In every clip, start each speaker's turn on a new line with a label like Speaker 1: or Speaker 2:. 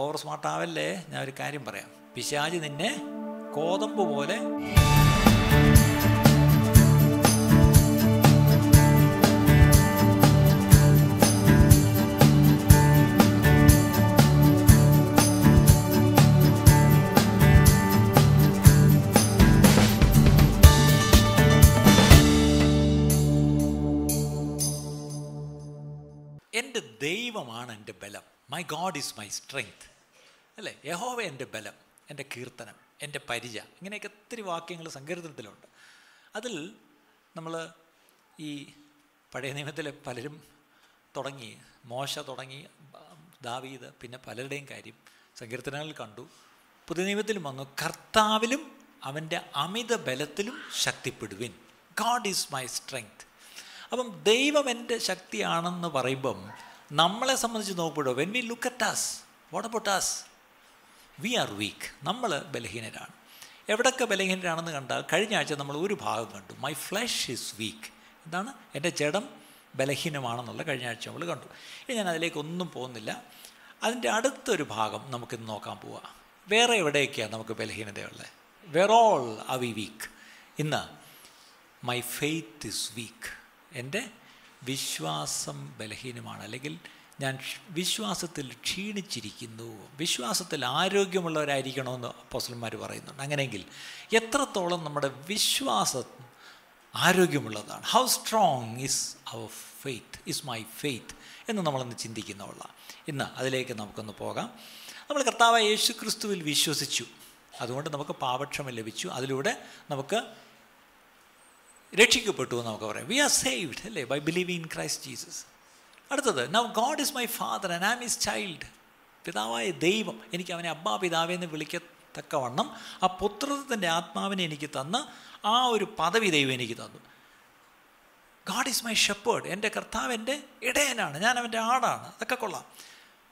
Speaker 1: over smart ആവല്ലേ ഞാൻ ഒരു കാര്യം പറയാം പിശാജ് നിന്നെ കോതമ്പ് പോലെ എൻ്റെ ദൈവമാണ് എൻ്റെ ബലം my God is my strength അല്ലേ യഹോവ എൻ്റെ ബലം എൻ്റെ കീർത്തനം എൻ്റെ പരിച ഇങ്ങനെയൊക്കെ ഒത്തിരി വാക്യങ്ങൾ സങ്കീർത്തനത്തിലുണ്ട് അതിൽ നമ്മൾ ഈ പഴയ നിയമത്തിൽ പലരും തുടങ്ങി മോശ തുടങ്ങി ദാവീത് പിന്നെ പലരുടെയും കാര്യം സങ്കീർത്തനങ്ങൾ കണ്ടു പുതിയ നിയമത്തിലും വന്നു കർത്താവിലും അവൻ്റെ അമിത ബലത്തിലും ശക്തിപ്പെടുവിൻ ഗാഡ് ഈസ് മൈ സ്ട്രെങ്ത് അപ്പം ദൈവം എൻ്റെ ശക്തിയാണെന്ന് പറയുമ്പം നമ്മളെ സംബന്ധിച്ച് നോക്കുമ്പോഴോ when we look at us what about us we are weak നമ്മൾ ബലഹീനരാണ് എവിടൊക്കെ ബലഹീനരാണെന്ന് കണ്ടാൽ കഴിഞ്ഞ ആഴ്ച നമ്മൾ ഒരു ഭാഗം കണ്ടു മൈ ഫ്ലഷ് ഈസ് വീക്ക് എന്താണ് എൻ്റെ ജഡം ബലഹീനമാണെന്നുള്ള കഴിഞ്ഞ ആഴ്ച നമ്മൾ കണ്ടു ഇനി ഞാൻ അതിലേക്കൊന്നും പോകുന്നില്ല അതിൻ്റെ അടുത്തൊരു ഭാഗം നമുക്കിന്ന് നോക്കാൻ പോവാം വേറെ എവിടെയൊക്കെയാണ് നമുക്ക് ബലഹീനതയുള്ളത് where all we weak in my faith is weak എൻ്റെ വിശ്വാസം ബലഹീനമാണ് അല്ലെങ്കിൽ ഞാൻ വിശ്വാസത്തിൽ ക്ഷീണിച്ചിരിക്കുന്നു വിശ്വാസത്തിൽ ആരോഗ്യമുള്ളവരായിരിക്കണമെന്ന് അപ്പോസലന്മാർ പറയുന്നുണ്ട് അങ്ങനെയെങ്കിൽ എത്രത്തോളം നമ്മുടെ വിശ്വാസം ആരോഗ്യമുള്ളതാണ് how strong is our faith is my faith എന്ന് നമ്മളൊന്ന് ചിന്തിക്കുന്നവള ഇന്ന് അതിലേക്ക് നമുക്കൊന്ന് പോകാം നമ്മൾ കർത്താവ് യേശു ക്രിസ്തുവിൽ വിശ്വസിച്ചു അതുകൊണ്ട് നമുക്ക് പാപക്ഷമ ലഭിച്ചു അതിലൂടെ നമുക്ക് രക്ഷിക്കപ്പെട്ടു എന്ന് നമുക്ക് പറയാം വി ആർ സേവ്ഡ് അല്ലേ by believe in Christ Jesus അടുത്തത് now God is my father and am his child പിതാവായ ദൈവം എനിക്ക് അവനെ അബ്ബാ പിതാവെന്ന് വിളിക്കത്തക്കവണ്ണം ആ പുത്രത്വത്തിൻ്റെ ആത്മാവിനെ എനിക്ക് തന്ന് ആ ഒരു പദവി ദൈവം എനിക്ക് തന്നു ഗാഡ് ഈസ് മൈ ഷെപ്പേർഡ് എൻ്റെ കർത്താവ് എൻ്റെ ഇടയനാണ് ഞാൻ അവൻ്റെ ആടാണ് അതൊക്കെ കൊള്ളാം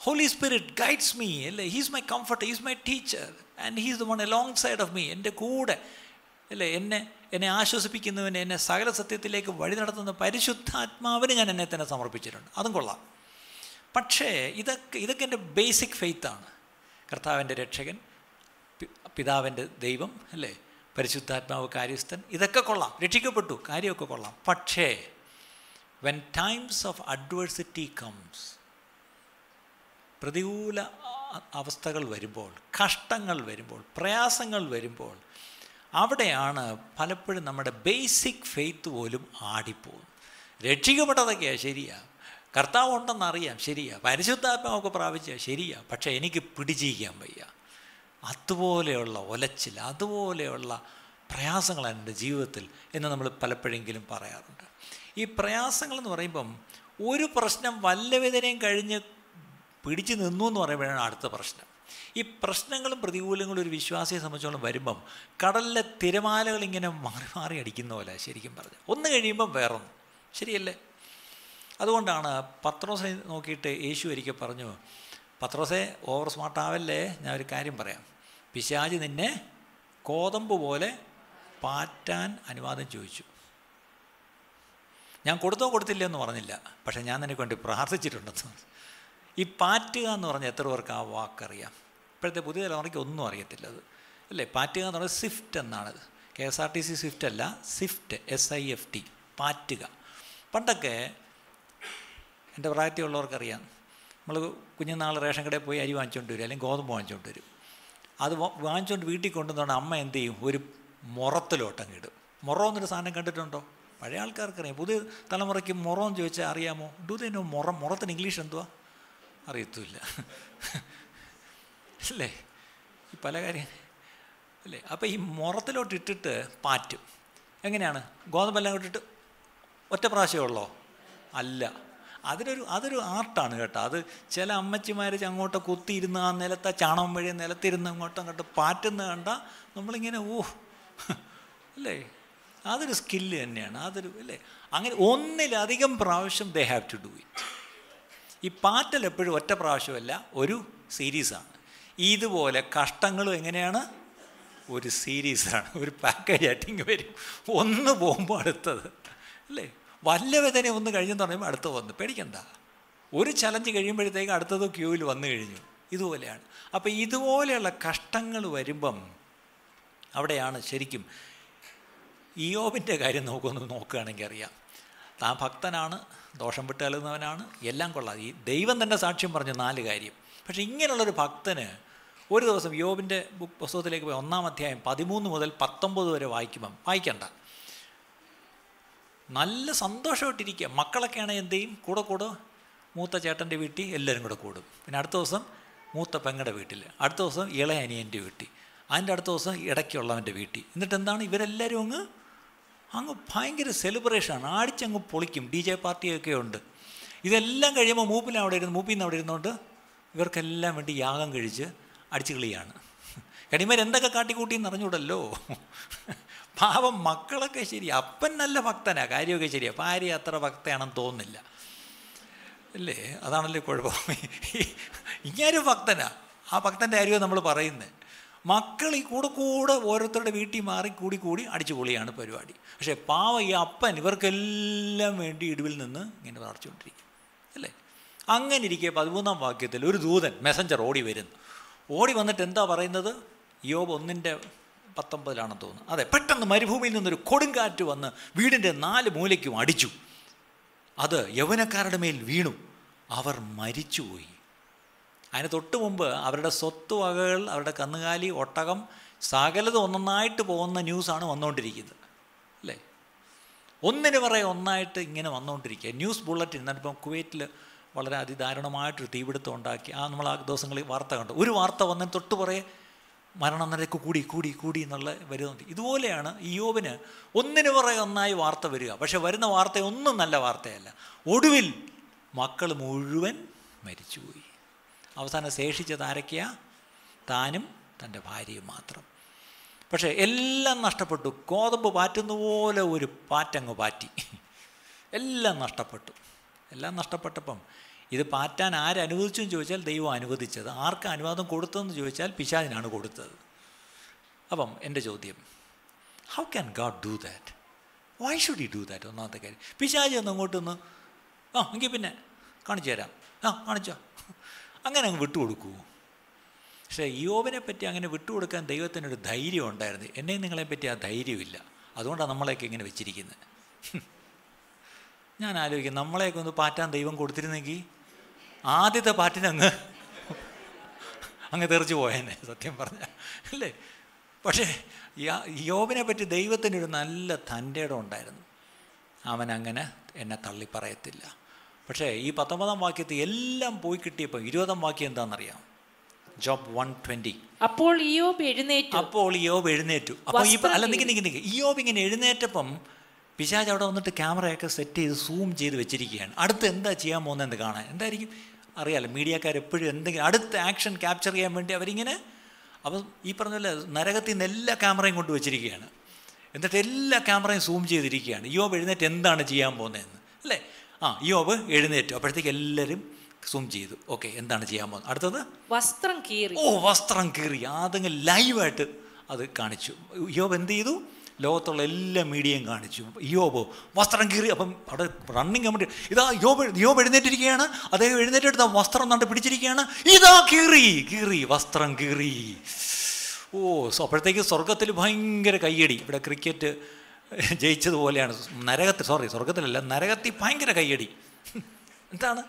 Speaker 1: ഹോളി സ്പിരിറ്റ് ഗൈഡ്സ് മീ അല്ലേ he's my comfort he's my teacher and he's the one alongside of me എൻ്റെ കൂടെ അല്ലേ എന്നെ എന്നെ ആശ്വസിപ്പിക്കുന്നവന് എന്നെ സകല സത്യത്തിലേക്ക് വഴി നടത്തുന്ന പരിശുദ്ധാത്മാവിന് ഞാൻ എന്നെ തന്നെ സമർപ്പിച്ചിട്ടുണ്ട് അതും കൊള്ളാം പക്ഷേ ഇതൊക്കെ ഇതൊക്കെ എൻ്റെ ബേസിക് ഫെയ്ത്താണ് കർത്താവിൻ്റെ രക്ഷകൻ പിതാവിൻ്റെ ദൈവം അല്ലേ പരിശുദ്ധാത്മാവ് കാര്യസ്ഥൻ ഇതൊക്കെ കൊള്ളാം രക്ഷിക്കപ്പെട്ടു കാര്യമൊക്കെ കൊള്ളാം പക്ഷേ when times of adversity comes പ്രതികൂല അവസ്ഥകൾ വരുമ്പോൾ കഷ്ടങ്ങൾ വരുമ്പോൾ പ്രയാസങ്ങൾ വരുമ്പോൾ അവിടെയാണ് പലപ്പോഴും നമ്മുടെ ബേസിക് ഫെയ്ത്ത് പോലും ആടിപ്പോകും രക്ഷിക്കപ്പെട്ടതൊക്കെയാണ് ശരിയാണ് കർത്താവ് ഉണ്ടെന്നറിയാം ശരിയാ പരിശുദ്ധാത്മാവൊക്കെ പ്രാപിച്ച ശരിയാ പക്ഷേ എനിക്ക് പിടിച്ചിരിക്കാൻ വയ്യ അതുപോലെയുള്ള ഒലച്ചിൽ അതുപോലെയുള്ള പ്രയാസങ്ങളാണ് എൻ്റെ ജീവിതത്തിൽ എന്ന് നമ്മൾ പലപ്പോഴെങ്കിലും പറയാറുണ്ട് ഈ പ്രയാസങ്ങളെന്ന് പറയുമ്പം ഒരു പ്രശ്നം വല്ലവിധനയും കഴിഞ്ഞ് പിടിച്ചു നിന്നു എന്ന് പറയുമ്പോഴാണ് അടുത്ത പ്രശ്നം ഈ പ്രശ്നങ്ങളും പ്രതികൂലങ്ങളും ഒരു വിശ്വാസിയെ സംബന്ധിച്ചോളം വരുമ്പം കടലിലെ തിരമാലകൾ ഇങ്ങനെ മാറി മാറി അടിക്കുന്ന പോലെ ശരിക്കും പറഞ്ഞു ഒന്ന് കഴിയുമ്പം വേറൊന്ന് ശരിയല്ലേ അതുകൊണ്ടാണ് പത്രോസെ നോക്കിയിട്ട് യേശു ഒരിക്കൽ പറഞ്ഞു പത്രോസെ ഓവർ സ്മാർട്ടാവല്ലേ ഞാൻ ഒരു കാര്യം പറയാം പിശാജ് നിന്നെ കോതമ്പ് പോലെ പാറ്റാൻ അനുവാദം ചോദിച്ചു ഞാൻ കൊടുത്തോ കൊടുത്തില്ല എന്ന് പറഞ്ഞില്ല പക്ഷേ ഞാൻ നിനക്ക് വേണ്ടി പ്രാർത്ഥിച്ചിട്ടുണ്ടെന്ന് ഈ പാറ്റുക എന്ന് പറഞ്ഞാൽ എത്ര പേർക്ക് ആ വാക്കറിയാം ഇപ്പോഴത്തെ പുതിയ തലമുറയ്ക്ക് ഒന്നും അറിയത്തില്ല അത് അല്ലേ പാറ്റുക എന്ന് പറഞ്ഞാൽ സ്വിഫ്റ്റ് എന്നാണത് K S R T C Swift അല്ല Swift S I F T പാറ്റുക പണ്ടൊക്കെ എൻ്റെ പ്രായത്തിലുള്ളവർക്കറിയാം നമ്മൾ കുഞ്ഞുനാൾ റേഷൻ കടയിൽ പോയി അരി വാങ്ങിച്ചുകൊണ്ട് വരും അല്ലെങ്കിൽ ഗോതമ്പ് വാങ്ങിച്ചുകൊണ്ട് വരും അത് വാങ്ങിച്ചുകൊണ്ട് വീട്ടിൽ കൊണ്ടുവന്നാണ് അമ്മ എന്ത് ചെയ്യും ഒരു മുറത്തിലോട്ടം കിടും മുറം എന്നൊരു സാധനം കണ്ടിട്ടുണ്ടോ പഴയ ആൾക്കാർക്കറിയാം പുതിയ തലമുറയ്ക്ക് മുറം ചോദിച്ചാൽ അറിയാമോ ഡു ദേ നോ മുറം മുറത്തിന് ഇംഗ്ലീഷ് എന്തുവാ അറിയത്തുമില്ല അല്ലേ ഈ പല കാര്യം അല്ലേ അപ്പോൾ ഈ മുറത്തിലോട്ട് ഇട്ടിട്ട് പാറ്റും എങ്ങനെയാണ് ഗോതമ്പെല്ലാം ഇട്ടിട്ട് ഒറ്റ പ്രാവശ്യം ഉള്ളോ അല്ല അതിനൊരു അതൊരു ആർട്ടാണ് കേട്ടോ അത് ചില അമ്മച്ചിമാർ അങ്ങോട്ട് കുത്തിയിരുന്ന് ആ നിലത്തെ ചാണകം വഴി നിലത്തിരുന്ന് അങ്ങോട്ടും അങ്ങോട്ട് പാറ്റുന്ന കണ്ട നമ്മളിങ്ങനെ ഓ അല്ലേ അതൊരു സ്കില്ല് തന്നെയാണ് അതൊരു അല്ലേ അങ്ങനെ ഒന്നിലധികം പ്രാവശ്യം they have to do it ഈ പാറ്റൽ എപ്പോഴും ഒറ്റ പ്രാവശ്യമല്ല ഒരു സീരീസാണ് ഇതുപോലെ കഷ്ടങ്ങളും എങ്ങനെയാണ് ഒരു സീരീസാണ് ഒരു പാക്കേജ് ആയിട്ടിങ് വരും ഒന്ന് പോകുമ്പോൾ അടുത്തത് അല്ലേ വല്ലവേദന ഒന്ന് കഴിഞ്ഞെന്ന് പറയുമ്പോൾ അടുത്ത വന്നു പേടിക്കണ്ട ഒരു ചലഞ്ച് കഴിയുമ്പോഴത്തേക്ക് അടുത്തത് ക്യൂവിൽ വന്നു കഴിഞ്ഞു ഇതുപോലെയാണ് അപ്പോൾ ഇതുപോലെയുള്ള കഷ്ടങ്ങൾ വരുമ്പം അവിടെയാണ് ശരിക്കും ഇയോബിൻ്റെ കാര്യം നോക്കുമെന്ന് നോക്കുകയാണെങ്കിൽ അറിയാം താൻ ഭക്തനാണ് ദോഷം വിട്ടലുന്നവനാണ് എല്ലാം കൊള്ളാം ഈ ദൈവം തന്നെ സാക്ഷ്യം പറഞ്ഞ നാല് കാര്യം പക്ഷേ ഇങ്ങനെയുള്ളൊരു ഭക്തന് ഒരു ദിവസം യോബിൻ്റെ ബുക്ക് പുസ്തകത്തിലേക്ക് പോയി ഒന്നാം അധ്യായം പതിമൂന്ന് മുതൽ പത്തൊമ്പത് വരെ വായിക്കുമ്പം വായിക്കണ്ട നല്ല സന്തോഷമായിട്ടിരിക്കുക മക്കളൊക്കെ എന്ത് ചെയ്യും കൂടെ കൂടെ മൂത്ത ചേട്ടൻ്റെ വീട്ടിൽ എല്ലാവരും കൂടെ കൂടും പിന്നെ അടുത്ത ദിവസം മൂത്ത പെങ്ങടെ വീട്ടിൽ അടുത്ത ദിവസം ഇളയ വീട്ടിൽ അതിൻ്റെ അടുത്ത ദിവസം ഇടയ്ക്കുള്ളവൻ്റെ വീട്ടിൽ എന്നിട്ട് എന്താണ് ഇവരെല്ലാവരും അങ്ങ് അങ്ങ് ഭയങ്കര സെലിബ്രേഷനാണ് ആടിച്ചങ്ങ് പൊളിക്കും ഡി ജെ പാർട്ടിയൊക്കെ ഉണ്ട് ഇതെല്ലാം കഴിയുമ്പോൾ മൂപ്പിന് അവിടെ ഇരുന്ന് മൂപ്പിന്ന് അവിടെ ഇരുന്നുകൊണ്ട് ഇവർക്കെല്ലാം വേണ്ടി യാഗം കഴിച്ച് അടിച്ചു കളിയാണ് കടിമേൽ എന്തൊക്കെ കാട്ടിക്കൂട്ടി എന്ന് അറിഞ്ഞൂടല്ലോ പാവം മക്കളൊക്കെ ശരി അപ്പൻ നല്ല ഭക്തനാണ് കാര്യമൊക്കെ ശരിയാണ് ഭാര്യ അത്ര ഭക്തയാണെന്ന് തോന്നുന്നില്ല അല്ലേ അതാണല്ലേ കുഴപ്പം ഇങ്ങനൊരു ഭക്തനാണ് ആ ഭക്തൻ്റെ കാര്യമാണ് നമ്മൾ പറയുന്നത് മക്കൾ ഈ കൂടെ കൂടെ ഓരോരുത്തരുടെ വീട്ടിൽ മാറി കൂടി കൂടി പൊളിയാണ് പരിപാടി പക്ഷേ പാവ ഈ അപ്പൻ ഇവർക്കെല്ലാം വേണ്ടി ഇടിവിൽ നിന്ന് ഇങ്ങനെ പ്രാർത്ഥിച്ചുകൊണ്ടിരിക്കും അല്ലേ അങ്ങനെ ഇരിക്കെ പതിമൂന്നാം വാക്യത്തിൽ ഒരു ദൂതൻ മെസ്സഞ്ചർ ഓടി വരുന്നു ഓടി വന്നിട്ട് എന്താ പറയുന്നത് യോബ് ഒന്നിൻ്റെ പത്തൊമ്പതിലാണെന്ന് തോന്നുന്നു അതെ പെട്ടെന്ന് മരുഭൂമിയിൽ നിന്നൊരു കൊടുങ്കാറ്റ് വന്ന് വീടിൻ്റെ നാല് മൂലയ്ക്കും അടിച്ചു അത് യൗവനക്കാരുടെ മേൽ വീണു അവർ മരിച്ചുപോയി അതിന് തൊട്ട് മുമ്പ് അവരുടെ സ്വത്ത് വകകൾ അവരുടെ കന്നുകാലി ഒട്ടകം സകലത് ഒന്നൊന്നായിട്ട് പോകുന്ന ന്യൂസാണ് വന്നുകൊണ്ടിരിക്കുന്നത് അല്ലേ ഒന്നിന് പറയെ ഒന്നായിട്ട് ഇങ്ങനെ വന്നുകൊണ്ടിരിക്കുക ന്യൂസ് ബുള്ളറ്റിൻ എന്നിട്ടിപ്പം കുവൈറ്റിൽ വളരെ അതിദാരുണമായിട്ടൊരു തീപിടുത്തം ഉണ്ടാക്കി ആ നമ്മൾ ആ ദിവസങ്ങളിൽ വാർത്ത കണ്ടു ഒരു വാർത്ത വന്നതിന് തൊട്ട് പറയെ മരണം നിരക്ക് കൂടി കൂടി കൂടി എന്നുള്ള വരുന്നുണ്ട് ഇതുപോലെയാണ് യോബിന് ഒന്നിന് പുറകെ ഒന്നായി വാർത്ത വരിക പക്ഷെ വരുന്ന വാർത്തയൊന്നും നല്ല വാർത്തയല്ല ഒടുവിൽ മക്കൾ മുഴുവൻ മരിച്ചുപോയി അവസാനം ശേഷിച്ചത് ആരൊക്കെയാ താനും തൻ്റെ ഭാര്യയും മാത്രം പക്ഷേ എല്ലാം നഷ്ടപ്പെട്ടു കോതമ്പ് പാറ്റുന്ന പോലെ ഒരു പാറ്റങ്ങ് പാറ്റി എല്ലാം നഷ്ടപ്പെട്ടു എല്ലാം നഷ്ടപ്പെട്ടപ്പം ഇത് പാറ്റാൻ ആരനുവദിച്ചു എന്ന് ചോദിച്ചാൽ ദൈവം അനുവദിച്ചത് ആർക്ക് അനുവാദം കൊടുത്തതെന്ന് ചോദിച്ചാൽ പിശാചിനാണ് കൊടുത്തത് അപ്പം എൻ്റെ ചോദ്യം how can God do that why should I do that ഒന്നാമത്തെ കാര്യം പിശാജി ഒന്ന് അങ്ങോട്ടൊന്ന് ആ എങ്കിൽ പിന്നെ കാണിച്ചു തരാം ആ കാണിച്ചോ അങ്ങനെ അങ്ങ് വിട്ടുകൊടുക്കൂ പക്ഷേ യോബിനെ പറ്റി അങ്ങനെ വിട്ടുകൊടുക്കാൻ ദൈവത്തിനൊരു ധൈര്യം ഉണ്ടായിരുന്നു എന്നെയും പറ്റി ആ ധൈര്യമില്ല അതുകൊണ്ടാണ് നമ്മളെയൊക്കെ ഇങ്ങനെ വെച്ചിരിക്കുന്നത് ഞാൻ ആലോചിക്കും നമ്മളെയൊക്കെ ഒന്ന് പാറ്റാൻ ദൈവം കൊടുത്തിരുന്നെങ്കിൽ ആദ്യത്തെ പാറ്റിനങ്ങ് അങ്ങ് തെറിച്ചു പോയെന്നെ സത്യം പറഞ്ഞ അല്ലേ പക്ഷേ യോബിനെ പറ്റി ഒരു നല്ല തൻ്റെ ഇടം ഉണ്ടായിരുന്നു അവനങ്ങനെ എന്നെ തള്ളിപ്പറയത്തില്ല പക്ഷേ ഈ പത്തൊമ്പതാം വാക്യത്തിൽ എല്ലാം പോയി കിട്ടിയപ്പോൾ ഇരുപതാം വാക്യം എന്താണെന്നറിയാം ജോബ് വൺ ട്വന്റി അപ്പോൾ ഇയോബ് എഴുന്നേറ്റു അപ്പോൾ ഇയോബ് എഴുന്നേറ്റു അപ്പോൾ ഈ അല്ല നിങ്ങൾ നിങ്ങൾ നിൽക്കി ഇയോബ് ഇങ്ങനെ എഴുന്നേറ്റപ്പം പിശാജ് അവിടെ വന്നിട്ട് ക്യാമറയൊക്കെ സെറ്റ് ചെയ്ത് സൂം ചെയ്ത് വെച്ചിരിക്കുകയാണ് അടുത്ത് എന്താ ചെയ്യാൻ പോകുന്നതെന്ന് കാണാൻ എന്തായിരിക്കും അറിയാലോ മീഡിയക്കാർ എപ്പോഴും എന്തെങ്കിലും അടുത്ത ആക്ഷൻ ക്യാപ്ചർ ചെയ്യാൻ വേണ്ടി അവരിങ്ങനെ അപ്പം ഈ പറഞ്ഞ പോലെ നരകത്തിൽ നിന്ന് എല്ലാ ക്യാമറയും കൊണ്ട് വെച്ചിരിക്കുകയാണ് എന്നിട്ട് എല്ലാ ക്യാമറയും സൂം ചെയ്തിരിക്കുകയാണ് യോബ് എഴുന്നേറ്റ് എന്താണ് ചെയ്യാൻ പോകുന്നതെന്ന് അല്ലേ ആ യോബ് എഴുന്നേറ്റു അപ്പോഴത്തേക്ക് എല്ലാവരും സൂം ചെയ്തു ഓക്കെ എന്താണ് ചെയ്യാൻ പോകുന്നത് അടുത്തത്
Speaker 2: വസ്ത്രം കീറി ഓ
Speaker 1: വസ്ത്രം കീറി ആതെങ്കിലും ലൈവായിട്ട് അത് കാണിച്ചു യോബ് എന്ത് ചെയ്തു ലോകത്തുള്ള എല്ലാ മീഡിയയും കാണിച്ചു യോബോ വസ്ത്രം കീറി അപ്പം അവിടെ റണ്ണിങ് കമ്പനി ഇതാ യോബ് യോബ് എഴുന്നേറ്റിരിക്കുകയാണ് അദ്ദേഹം എഴുന്നേറ്റെടുത്ത വസ്ത്രം നട്ട് പിടിച്ചിരിക്കുകയാണ് ഇതാ കീറി കീറി വസ്ത്രം കീറി ഓ അപ്പോഴത്തേക്ക് സ്വർഗത്തിൽ ഭയങ്കര കയ്യടി ഇവിടെ ക്രിക്കറ്റ് ജയിച്ചതുപോലെയാണ് നരകത്തിൽ സോറി സ്വർഗത്തിലല്ല നരകത്തിൽ ഭയങ്കര കയ്യടി എന്താണ്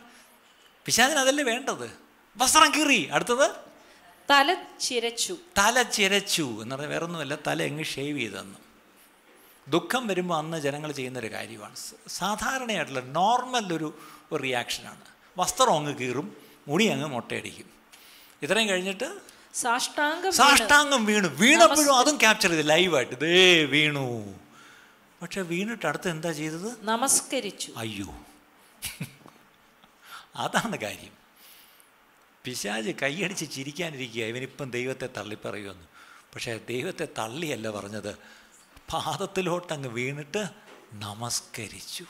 Speaker 1: പിശാചിന് അതല്ലേ വേണ്ടത് വസ്ത്രം കീറി അടുത്തത്
Speaker 2: തല ചിരച്ചു
Speaker 1: തല ചിരച്ചു എന്ന് പറഞ്ഞാൽ വേറൊന്നുമല്ല തല എങ്ങ് ഷേവ് ചെയ്തെന്ന് ദുഃഖം വരുമ്പോൾ അന്ന് ജനങ്ങൾ ചെയ്യുന്നൊരു കാര്യമാണ് സാധാരണയായിട്ടുള്ള നോർമൽ ഒരു റിയാക്ഷനാണ് വസ്ത്രം അങ്ങ് കീറും മുടി അങ്ങ് മുട്ടയടിക്കും ഇത്രയും കഴിഞ്ഞിട്ട്
Speaker 2: സാഷ്ടാംഗം സാഷ്ടാംഗം
Speaker 1: വീണു വീണപ്പോഴും അതും ക്യാപ്ചർ ചെയ്ത് ലൈവായിട്ട് ദേ വീണു പക്ഷെ വീണിട്ട്
Speaker 2: അടുത്ത് എന്താ ചെയ്തത് നമസ്കരിച്ചു
Speaker 1: അയ്യോ അതാണ് കാര്യം പിശാജ് കൈയടിച്ച് ചിരിക്കാനിരിക്കുക ഇവനിപ്പം ദൈവത്തെ തള്ളിപ്പറയുമെന്ന് പക്ഷേ ദൈവത്തെ തള്ളിയല്ല പറഞ്ഞത് പാദത്തിലോട്ടങ്ങ് വീണിട്ട് നമസ്കരിച്ചു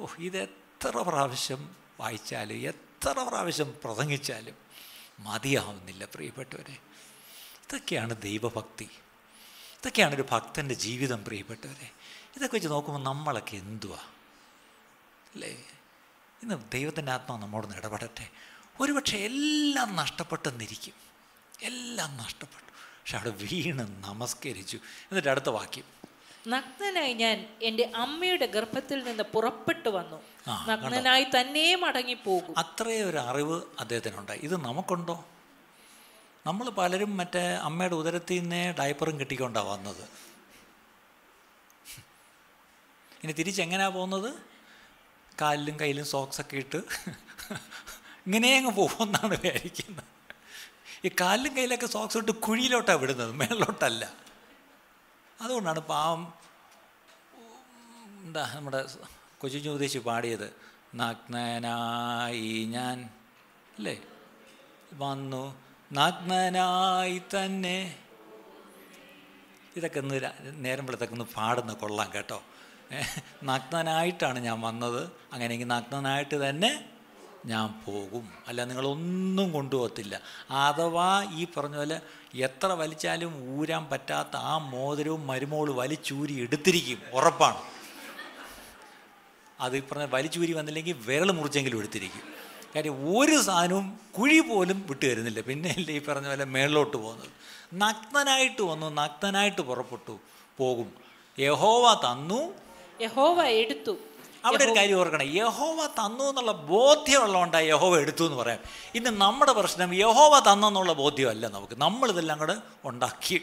Speaker 1: ഓ ഇത് എത്ര പ്രാവശ്യം വായിച്ചാലും എത്ര പ്രാവശ്യം പ്രസംഗിച്ചാലും മതിയാവുന്നില്ല പ്രിയപ്പെട്ടവരെ ഇതൊക്കെയാണ് ദൈവഭക്തി ഇതൊക്കെയാണ് ഒരു ഭക്തൻ്റെ ജീവിതം പ്രിയപ്പെട്ടവരെ ഇതൊക്കെ വെച്ച് നോക്കുമ്പോൾ നമ്മളൊക്കെ എന്തുവാ അല്ലേ ഇന്ന് ദൈവത്തിൻ്റെ ആത്മാവ് നമ്മോടൊന്ന് ഇടപെടട്ടെ ഒരുപക്ഷെ എല്ലാം നഷ്ടപ്പെട്ടെന്നിരിക്കും
Speaker 2: എല്ലാം നഷ്ടപ്പെട്ടു
Speaker 1: പക്ഷെ അവിടെ വീണ് നമസ്കരിച്ചു എന്നിട്ട് അടുത്ത വാക്യം
Speaker 2: നഗ്നനായി ഞാൻ എൻ്റെ അമ്മയുടെ ഗർഭത്തിൽ നിന്ന് പുറപ്പെട്ടു വന്നു നഗ്നനായി തന്നെ മടങ്ങിപ്പോകും
Speaker 1: അത്രയും ഒരു അറിവ് അദ്ദേഹത്തിനുണ്ടായി ഇത് നമുക്കുണ്ടോ നമ്മൾ പലരും മറ്റേ അമ്മയുടെ ഉദരത്തിൽ നിന്നേ ഡയപ്പറും കിട്ടിക്കൊണ്ടാണ് വന്നത് ഇനി തിരിച്ചെങ്ങനെയാ പോകുന്നത് കാലിലും കയ്യിലും സോക്സൊക്കെ ഇട്ട് ഇങ്ങനെ അങ്ങ് പോകുമെന്നാണ് വിചാരിക്കുന്നത് ഈ കാലിലും കയ്യിലൊക്കെ സോക്സ് ഇട്ട് കുഴിയിലോട്ടാണ് വിടുന്നത് മേളിലോട്ടല്ല അതുകൊണ്ടാണ് പാവം എന്താ നമ്മുടെ കൊച്ചു ജ്യോതിഷി പാടിയത് നഗ്നനായി ഞാൻ അല്ലേ വന്നു ആത്മനായി തന്നെ ഇതൊക്കെ ഇന്ന് നേരം വെളുത്തൊക്കെ ഒന്ന് പാടുന്ന കൊള്ളാം കേട്ടോ നഗ്നനായിട്ടാണ് ഞാൻ വന്നത് അങ്ങനെയെങ്കിൽ നഗ്നനായിട്ട് തന്നെ ഞാൻ പോകും അല്ല നിങ്ങളൊന്നും കൊണ്ടുപോകത്തില്ല അഥവാ ഈ പറഞ്ഞ പോലെ എത്ര വലിച്ചാലും ഊരാൻ പറ്റാത്ത ആ മോതിരവും മരുമോള് വലിച്ചൂരി എടുത്തിരിക്കും ഉറപ്പാണ് അത് പറഞ്ഞ വലിച്ചൂരി വന്നില്ലെങ്കിൽ വിരൽ മുറിച്ചെങ്കിലും എടുത്തിരിക്കും കാര്യം ഒരു സാധനവും കുഴി പോലും വിട്ടു തരുന്നില്ല പിന്നെ ഈ പറഞ്ഞ പോലെ മേളിലോട്ട് പോകുന്നത് നഗ്നനായിട്ട് വന്നു നഗ്നനായിട്ട് പുറപ്പെട്ടു പോകും യഹോവ തന്നു
Speaker 2: യഹോവ എടുത്തു അവിടെ ഒരു കാര്യം
Speaker 1: ഓർക്കണം യഹോവ തന്നു എന്നുള്ള ബോധ്യമുള്ളതുകൊണ്ടാണ് യഹോവ എടുത്തു എന്ന് പറയാം ഇന്ന് നമ്മുടെ പ്രശ്നം യഹോവ തന്നെന്നുള്ള ബോധ്യമല്ല നമുക്ക് നമ്മളിതെല്ലാം കൂടെ ഉണ്ടാക്കി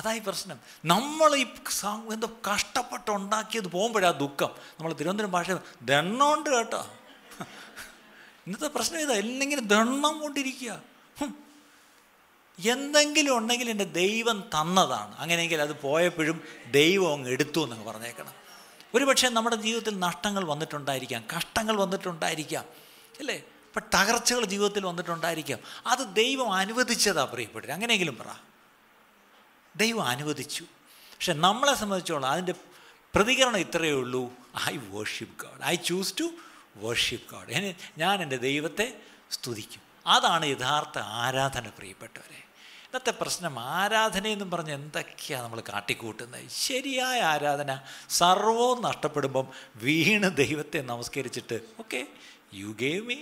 Speaker 1: അതായി പ്രശ്നം നമ്മൾ ഈ എന്തോ കഷ്ടപ്പെട്ട് ഉണ്ടാക്കിയത് പോകുമ്പോഴാണ് ദുഃഖം നമ്മൾ തിരുവനന്തപുരം ഭാഷ ദണ്ണോണ്ട് കേട്ടോ ഇന്നത്തെ പ്രശ്നം ഇതാ എന്തെങ്കിലും ദണ്ണം കൊണ്ടിരിക്കുക എന്തെങ്കിലും ഉണ്ടെങ്കിൽ എൻ്റെ ദൈവം തന്നതാണ് അങ്ങനെയെങ്കിൽ അത് പോയപ്പോഴും ദൈവം അങ്ങ് എടുത്തു എന്നങ്ങ് പറഞ്ഞേക്കണം ഒരുപക്ഷെ നമ്മുടെ ജീവിതത്തിൽ നഷ്ടങ്ങൾ വന്നിട്ടുണ്ടായിരിക്കാം കഷ്ടങ്ങൾ വന്നിട്ടുണ്ടായിരിക്കാം അല്ലേ ഇപ്പം തകർച്ചകൾ ജീവിതത്തിൽ വന്നിട്ടുണ്ടായിരിക്കാം അത് ദൈവം അനുവദിച്ചതാ പ്രിയപ്പെട്ടത് അങ്ങനെയെങ്കിലും പറ ദൈവം അനുവദിച്ചു പക്ഷെ നമ്മളെ സംബന്ധിച്ചോളം അതിൻ്റെ പ്രതികരണം ഇത്രയേ ഉള്ളൂ I worship God I choose to worship God ഞാൻ എൻ്റെ ദൈവത്തെ സ്തുതിക്കും അതാണ് യഥാർത്ഥ ആരാധന പ്രിയപ്പെട്ടവരെ ഇന്നത്തെ പ്രശ്നം ആരാധന എന്ന് പറഞ്ഞ് എന്തൊക്കെയാണ് നമ്മൾ കാട്ടിക്കൂട്ടുന്നത് ശരിയായ ആരാധന സർവവും നഷ്ടപ്പെടുമ്പം വീണ് ദൈവത്തെ നമസ്കരിച്ചിട്ട് okay you gave me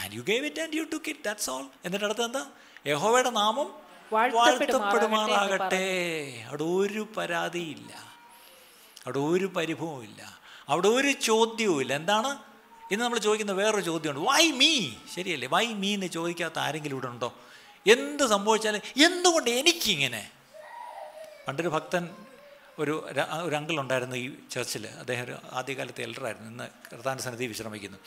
Speaker 1: and you gave it and you took it that's all എന്നിട്ട് അടുത്ത് എന്താ യഹോവയുടെ നാമം വാഴ്ത്തപ്പെടുമാറാകട്ടെ അവിടെ ഒരു പരാതിയില്ല അവിടെ ഒരു പരിഭവമില്ല അവിടെ ഒരു ഇല്ല എന്താണ് ഇന്ന് നമ്മൾ ചോദിക്കുന്ന വേറൊരു ചോദ്യമുണ്ട് വൈ മീ ശരിയല്ലേ വൈ മീ എന്ന് ചോദിക്കാത്ത ആരെങ്കിലും ഇവിടെ ഉണ്ടോ എന്ത് സംഭവിച്ചാൽ എന്തുകൊണ്ട് എനിക്കിങ്ങനെ പണ്ടൊരു ഭക്തൻ ഒരു ഒരു ഉണ്ടായിരുന്നു ഈ ചർച്ചിൽ അദ്ദേഹം ഒരു ആദ്യകാലത്ത് എൽഡറായിരുന്നു ഇന്ന് കർത്താൻ സന്നിധി വിശ്രമിക്കുന്നു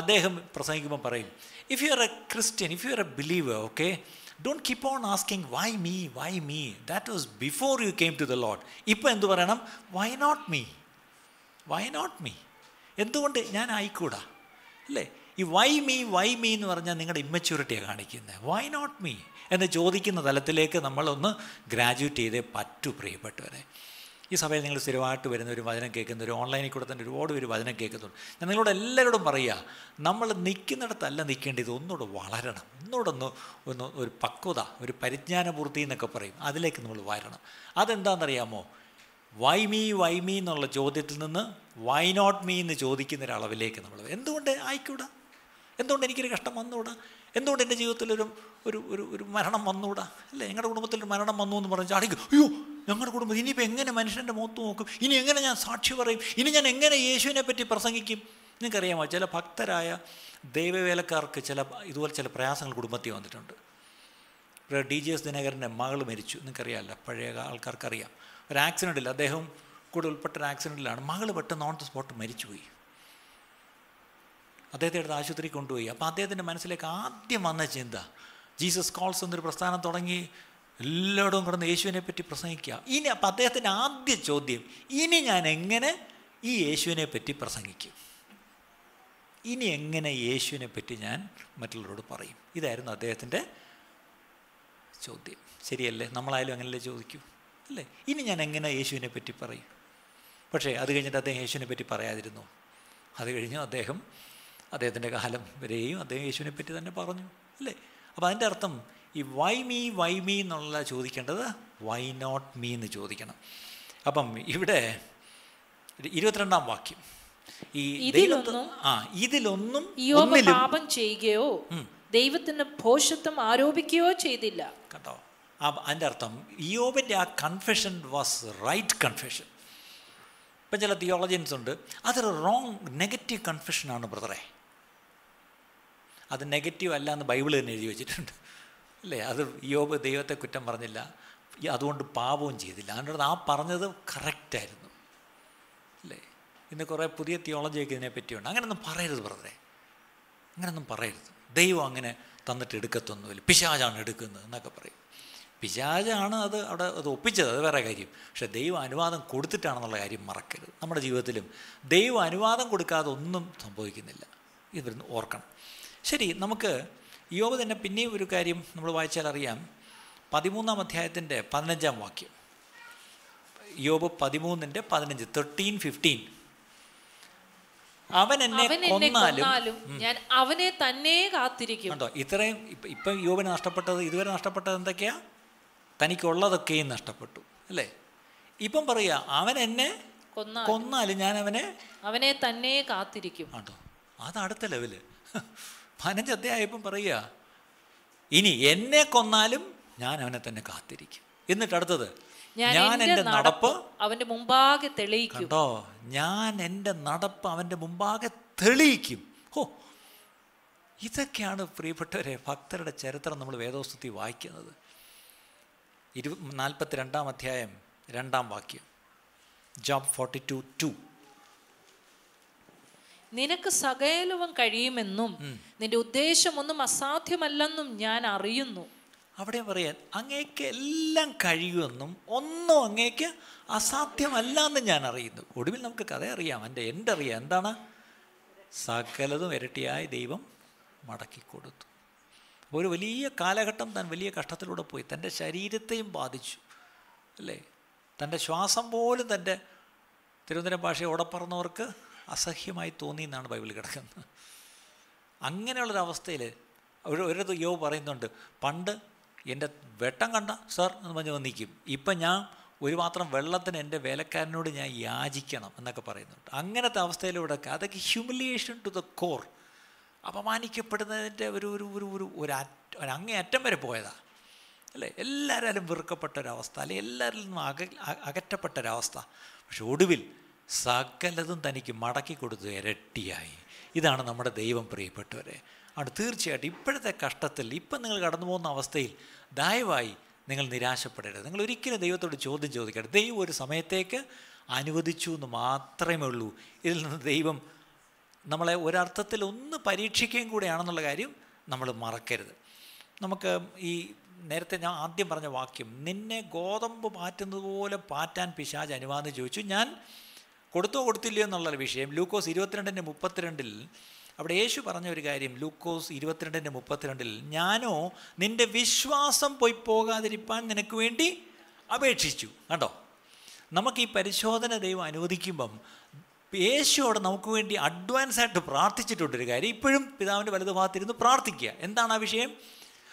Speaker 1: അദ്ദേഹം പ്രസംഗിക്കുമ്പോൾ പറയും if you are a Christian if you are a believer okay don't keep on asking why me why me that was before you came to the Lord ഇപ്പോൾ എന്ത് പറയണം why not me why not me എന്തുകൊണ്ട് ഞാൻ ആയിക്കൂടാ അല്ലേ ഈ Y me why me എന്ന് പറഞ്ഞാൽ നിങ്ങളുടെ ഇമ്മച്യൂരിറ്റിയാണ് കാണിക്കുന്നത് വൈ നോട്ട് മീ എന്ന് ചോദിക്കുന്ന തലത്തിലേക്ക് നമ്മളൊന്ന് ഗ്രാജുവേറ്റ് ചെയ്തേ പറ്റൂ പ്രിയപ്പെട്ടവരെ ഈ സഭയിൽ നിങ്ങൾ സ്ഥിരമായിട്ട് വരുന്ന ഒരു വചനം കേൾക്കുന്ന ഒരു ഓൺലൈനിൽ കൂടെ തന്നെ ഒരുപാട് പേര് വചനം കേൾക്കുന്നുണ്ട് ഞാൻ നിങ്ങളോട് എല്ലാവരോടും പറയുക നമ്മൾ നിൽക്കുന്നിടത്തല്ല നിൽക്കേണ്ടത് ഒന്നുകൂടെ വളരണം ഒന്നുകൂടെ ഒന്ന് ഒന്ന് ഒരു പക്വത ഒരു പരിജ്ഞാനപൂർത്തി എന്നൊക്കെ പറയും അതിലേക്ക് നമ്മൾ വരണം അതെന്താണെന്നറിയാമോ വൈമീ വൈമീ എന്നുള്ള ചോദ്യത്തിൽ നിന്ന് വൈ നോട്ട് മീ എന്ന് ചോദിക്കുന്ന ഒരളവിലേക്ക് നമ്മൾ എന്തുകൊണ്ട് ആയിക്കൂടാ എന്തുകൊണ്ട് എനിക്കൊരു കഷ്ടം വന്നുകൂടാ എന്തുകൊണ്ട് എൻ്റെ ജീവിതത്തിലൊരു ഒരു ഒരു ഒരു മരണം വന്നുകൂടാ അല്ലേ ഞങ്ങളുടെ കുടുംബത്തിൽ ഒരു മരണം വന്നു എന്ന് പറഞ്ഞാൽ ആണെങ്കിൽ അയ്യോ ഞങ്ങളുടെ കുടുംബത്തിൽ ഇനിയിപ്പോൾ എങ്ങനെ മനുഷ്യൻ്റെ മുഖത്ത് നോക്കും ഇനി എങ്ങനെ ഞാൻ സാക്ഷി പറയും ഇനി ഞാൻ എങ്ങനെ യേശുവിനെ പറ്റി പ്രസംഗിക്കും നിങ്ങൾക്കറിയാമോ ചില ഭക്തരായ ദൈവവേലക്കാർക്ക് ചില ഇതുപോലെ ചില പ്രയാസങ്ങൾ കുടുംബത്തിൽ വന്നിട്ടുണ്ട് ഡി ജി എസ് ദിനകരൻ്റെ മകൾ മരിച്ചു നിങ്ങൾക്കറിയാമല്ലോ പഴയ ആൾക്കാർക്കറിയാം ഒരു ഇല്ല അദ്ദേഹം കൂടെ ഉൾപ്പെട്ട ഒരു ആക്സിഡൻറ്റിലാണ് മകൾ പെട്ടെന്ന് ഓൺ ദ സ്പോട്ട് മരിച്ചുപോയി അദ്ദേഹത്തെ എടുത്ത് ആശുപത്രി കൊണ്ടുപോയി അപ്പോൾ അദ്ദേഹത്തിൻ്റെ മനസ്സിലേക്ക് ആദ്യം വന്ന ചിന്ത ജീസസ് കോൾസ് എന്നൊരു പ്രസ്ഥാനം തുടങ്ങി എല്ലായിടവും കിടന്ന് യേശുവിനെ പറ്റി പ്രസംഗിക്കുക ഇനി അപ്പം അദ്ദേഹത്തിൻ്റെ ആദ്യ ചോദ്യം ഇനി ഞാൻ എങ്ങനെ ഈ യേശുവിനെ പറ്റി പ്രസംഗിക്കും ഇനി എങ്ങനെ യേശുവിനെ പറ്റി ഞാൻ മറ്റുള്ളവരോട് പറയും ഇതായിരുന്നു അദ്ദേഹത്തിൻ്റെ ചോദ്യം ശരിയല്ലേ നമ്മളായാലും അങ്ങനെയല്ലേ ചോദിക്കൂ അല്ലേ ഇനി ഞാൻ എങ്ങനെ യേശുവിനെ പറ്റി പറയും പക്ഷേ അത് കഴിഞ്ഞിട്ട് അദ്ദേഹം യേശുവിനെ പറ്റി പറയാതിരുന്നു അത് കഴിഞ്ഞ് അദ്ദേഹം അദ്ദേഹത്തിൻ്റെ കാലം വരെയും അദ്ദേഹം യേശുവിനെ പറ്റി തന്നെ പറഞ്ഞു അല്ലേ അപ്പോൾ അതിൻ്റെ അർത്ഥം ഈ വൈ മീ വൈ മീ എന്നുള്ള ചോദിക്കേണ്ടത് വൈ നോട്ട് മീ എന്ന് ചോദിക്കണം അപ്പം ഇവിടെ ഇരുപത്തിരണ്ടാം വാക്യം ഈ ആ
Speaker 2: ഇതിലൊന്നും പാപം ചെയ്യുകയോ ദൈവത്തിന് ഭോഷത്വം ആരോപിക്കുകയോ ചെയ്തില്ല കേട്ടോ
Speaker 1: അതിൻ്റെ അർത്ഥം യോബിൻ്റെ ആ കൺഫെഷൻ വാസ് റൈറ്റ് കൺഫെഷൻ ഇപ്പം ചില തിയോളജിയൻസ് ഉണ്ട് അതൊരു റോങ് നെഗറ്റീവ് കൺഫ്യൂഷനാണ് ബ്രദറെ അത് നെഗറ്റീവ് അല്ല എന്ന് ബൈബിൾ തന്നെ എഴുതി വെച്ചിട്ടുണ്ട് അല്ലേ അത് യോബ് ദൈവത്തെ കുറ്റം പറഞ്ഞില്ല അതുകൊണ്ട് പാപവും ചെയ്തില്ല അതുകൊണ്ട് ആ പറഞ്ഞത് കറക്റ്റായിരുന്നു അല്ലേ ഇന്ന് കുറേ പുതിയ തിയോളജിയൊക്കെ പറ്റിയുണ്ട് അങ്ങനെയൊന്നും പറയരുത് ബ്രദറെ അങ്ങനെയൊന്നും പറയരുത് ദൈവം അങ്ങനെ തന്നിട്ട് എടുക്കത്തൊന്നുമില്ല പിശാചാണ് എടുക്കുന്നത് എന്നൊക്കെ പറയും പിശാചാണ് അത് അവിടെ അത് ഒപ്പിച്ചത് അത് വേറെ കാര്യം പക്ഷേ ദൈവം അനുവാദം കൊടുത്തിട്ടാണെന്നുള്ള കാര്യം മറക്കരുത് നമ്മുടെ ജീവിതത്തിലും ദൈവം അനുവാദം കൊടുക്കാതെ ഒന്നും സംഭവിക്കുന്നില്ല ഇത് ഓർക്കണം ശരി നമുക്ക് യോബ് തന്നെ പിന്നെയും ഒരു കാര്യം നമ്മൾ വായിച്ചാൽ അറിയാം പതിമൂന്നാം അധ്യായത്തിൻ്റെ പതിനഞ്ചാം വാക്യം യോബ് പതിമൂന്നിൻ്റെ പതിനഞ്ച് തേർട്ടീൻ ഫിഫ്റ്റീൻ അവൻ എന്നെ കൊന്നാലും ഞാൻ
Speaker 2: അവനെ തന്നെ കാത്തിരിക്കും
Speaker 1: ഇത്രയും ഇപ്പം യോബിന് നഷ്ടപ്പെട്ടത് ഇതുവരെ നഷ്ടപ്പെട്ടത് എന്തൊക്കെയാ തനിക്കുള്ളതൊക്കെയും നഷ്ടപ്പെട്ടു
Speaker 2: അല്ലേ ഇപ്പം
Speaker 1: പറയാ അവൻ എന്നെ
Speaker 2: കൊന്നാലും ഞാൻ അവനെ അവനെ തന്നെ കാത്തിരിക്കും ആട്ടോ
Speaker 1: അത് അടുത്ത ലെവല് പതിനഞ്ച് അധ്യായപ്പം പറയുക ഇനി എന്നെ കൊന്നാലും ഞാൻ അവനെ തന്നെ കാത്തിരിക്കും എന്നിട്ട് അടുത്തത്
Speaker 2: ഞാൻ എൻ്റെ നടപ്പ് അവന്റെ മുമ്പാകെ തെളിയിക്കും കേട്ടോ
Speaker 1: ഞാൻ എൻ്റെ നടപ്പ് അവന്റെ മുമ്പാകെ തെളിയിക്കും ഓ ഇതൊക്കെയാണ് പ്രിയപ്പെട്ടവരെ ഭക്തരുടെ ചരിത്രം നമ്മൾ വേദോസ്തുതി വായിക്കുന്നത് ഇരു നാൽപ്പത്തി രണ്ടാം അധ്യായം രണ്ടാം വാക്യം ജോബ് ഫോർട്ടി ടു ടു
Speaker 2: നിനക്ക് സകലവും കഴിയുമെന്നും നിന്റെ ഉദ്ദേശമൊന്നും അസാധ്യമല്ലെന്നും ഞാൻ അറിയുന്നു
Speaker 1: അവിടെ പറയാൻ അങ്ങേക്ക് എല്ലാം കഴിയുമെന്നും ഒന്നും അങ്ങേക്ക് അസാധ്യമല്ല ഞാൻ അറിയുന്നു ഒടുവിൽ നമുക്ക് കഥ അറിയാം എൻ്റെ എൻ്റെ അറിയാം എന്താണ് സകലതും ഇരട്ടിയായി ദൈവം മടക്കി കൊടുത്തു ഒരു വലിയ കാലഘട്ടം താൻ വലിയ കഷ്ടത്തിലൂടെ പോയി തൻ്റെ ശരീരത്തെയും ബാധിച്ചു അല്ലേ തൻ്റെ ശ്വാസം പോലും തൻ്റെ തിരുവനന്തപുരം ഭാഷയെ ഓടപ്പറന്നവർക്ക് അസഹ്യമായി തോന്നി എന്നാണ് ബൈബിൾ കിടക്കുന്നത് അങ്ങനെയുള്ളൊരവസ്ഥയിൽ ഒരു ഒരിടത്ത് യോ പറയുന്നുണ്ട് പണ്ട് എൻ്റെ വെട്ടം കണ്ട സാർ എന്ന് പറഞ്ഞ് വന്നിക്കും ഇപ്പം ഞാൻ ഒരു മാത്രം വെള്ളത്തിന് എൻ്റെ വേലക്കാരനോട് ഞാൻ യാചിക്കണം എന്നൊക്കെ പറയുന്നുണ്ട് അങ്ങനത്തെ അവസ്ഥയിലൂടെ അതൊക്കെ ഹ്യൂമിലിയേഷൻ ടു ദ കോർ അപമാനിക്കപ്പെടുന്നതിൻ്റെ ഒരു ഒരു ഒരു ഒരു ഒരു അങ്ങേയറ്റം വരെ പോയതാണ് അല്ലേ എല്ലാവരും വെറുക്കപ്പെട്ട ഒരവസ്ഥ അല്ലെ എല്ലാവരിൽ നിന്നും അക അകറ്റപ്പെട്ട ഒരവസ്ഥ പക്ഷെ ഒടുവിൽ സകലതും തനിക്ക് മടക്കി കൊടുത്ത് ഇരട്ടിയായി ഇതാണ് നമ്മുടെ ദൈവം പ്രിയപ്പെട്ടവരെ അവിടെ തീർച്ചയായിട്ടും ഇപ്പോഴത്തെ കഷ്ടത്തിൽ ഇപ്പം നിങ്ങൾ കടന്നു പോകുന്ന അവസ്ഥയിൽ ദയവായി നിങ്ങൾ നിരാശപ്പെടരുത് നിങ്ങൾ ഒരിക്കലും ദൈവത്തോട് ചോദ്യം ചോദിക്കരുത് ദൈവം ഒരു സമയത്തേക്ക് അനുവദിച്ചു എന്ന് മാത്രമേ ഉള്ളൂ ഇതിൽ നിന്ന് ദൈവം നമ്മളെ ഒരർത്ഥത്തിൽ ഒന്ന് പരീക്ഷിക്കുകയും കൂടെയാണെന്നുള്ള കാര്യം നമ്മൾ മറക്കരുത് നമുക്ക് ഈ നേരത്തെ ഞാൻ ആദ്യം പറഞ്ഞ വാക്യം നിന്നെ ഗോതമ്പ് പാറ്റുന്നത് പോലെ പാറ്റാൻ പിശാജ് അനുവാദം ചോദിച്ചു ഞാൻ കൊടുത്തോ കൊടുത്തില്ലയോ എന്നുള്ള വിഷയം ലൂക്കോസ് ഇരുപത്തിരണ്ടിൻ്റെ മുപ്പത്തിരണ്ടിൽ അവിടെ യേശു പറഞ്ഞ ഒരു കാര്യം ലൂക്കോസ് ഇരുപത്തിരണ്ടിൻ്റെ മുപ്പത്തിരണ്ടിൽ ഞാനോ നിൻ്റെ വിശ്വാസം പോയി പോകാതിരിപ്പാൻ നിനക്ക് വേണ്ടി അപേക്ഷിച്ചു കണ്ടോ നമുക്ക് ഈ പരിശോധന ദൈവം അനുവദിക്കുമ്പം യേശുവോട് നമുക്ക് വേണ്ടി അഡ്വാൻസ് ആയിട്ട് പ്രാർത്ഥിച്ചിട്ടുണ്ട് ഒരു കാര്യം ഇപ്പോഴും പിതാവിൻ്റെ വലതു ഭാഗത്തിരുന്ന് പ്രാർത്ഥിക്കുക എന്താണ് ആ വിഷയം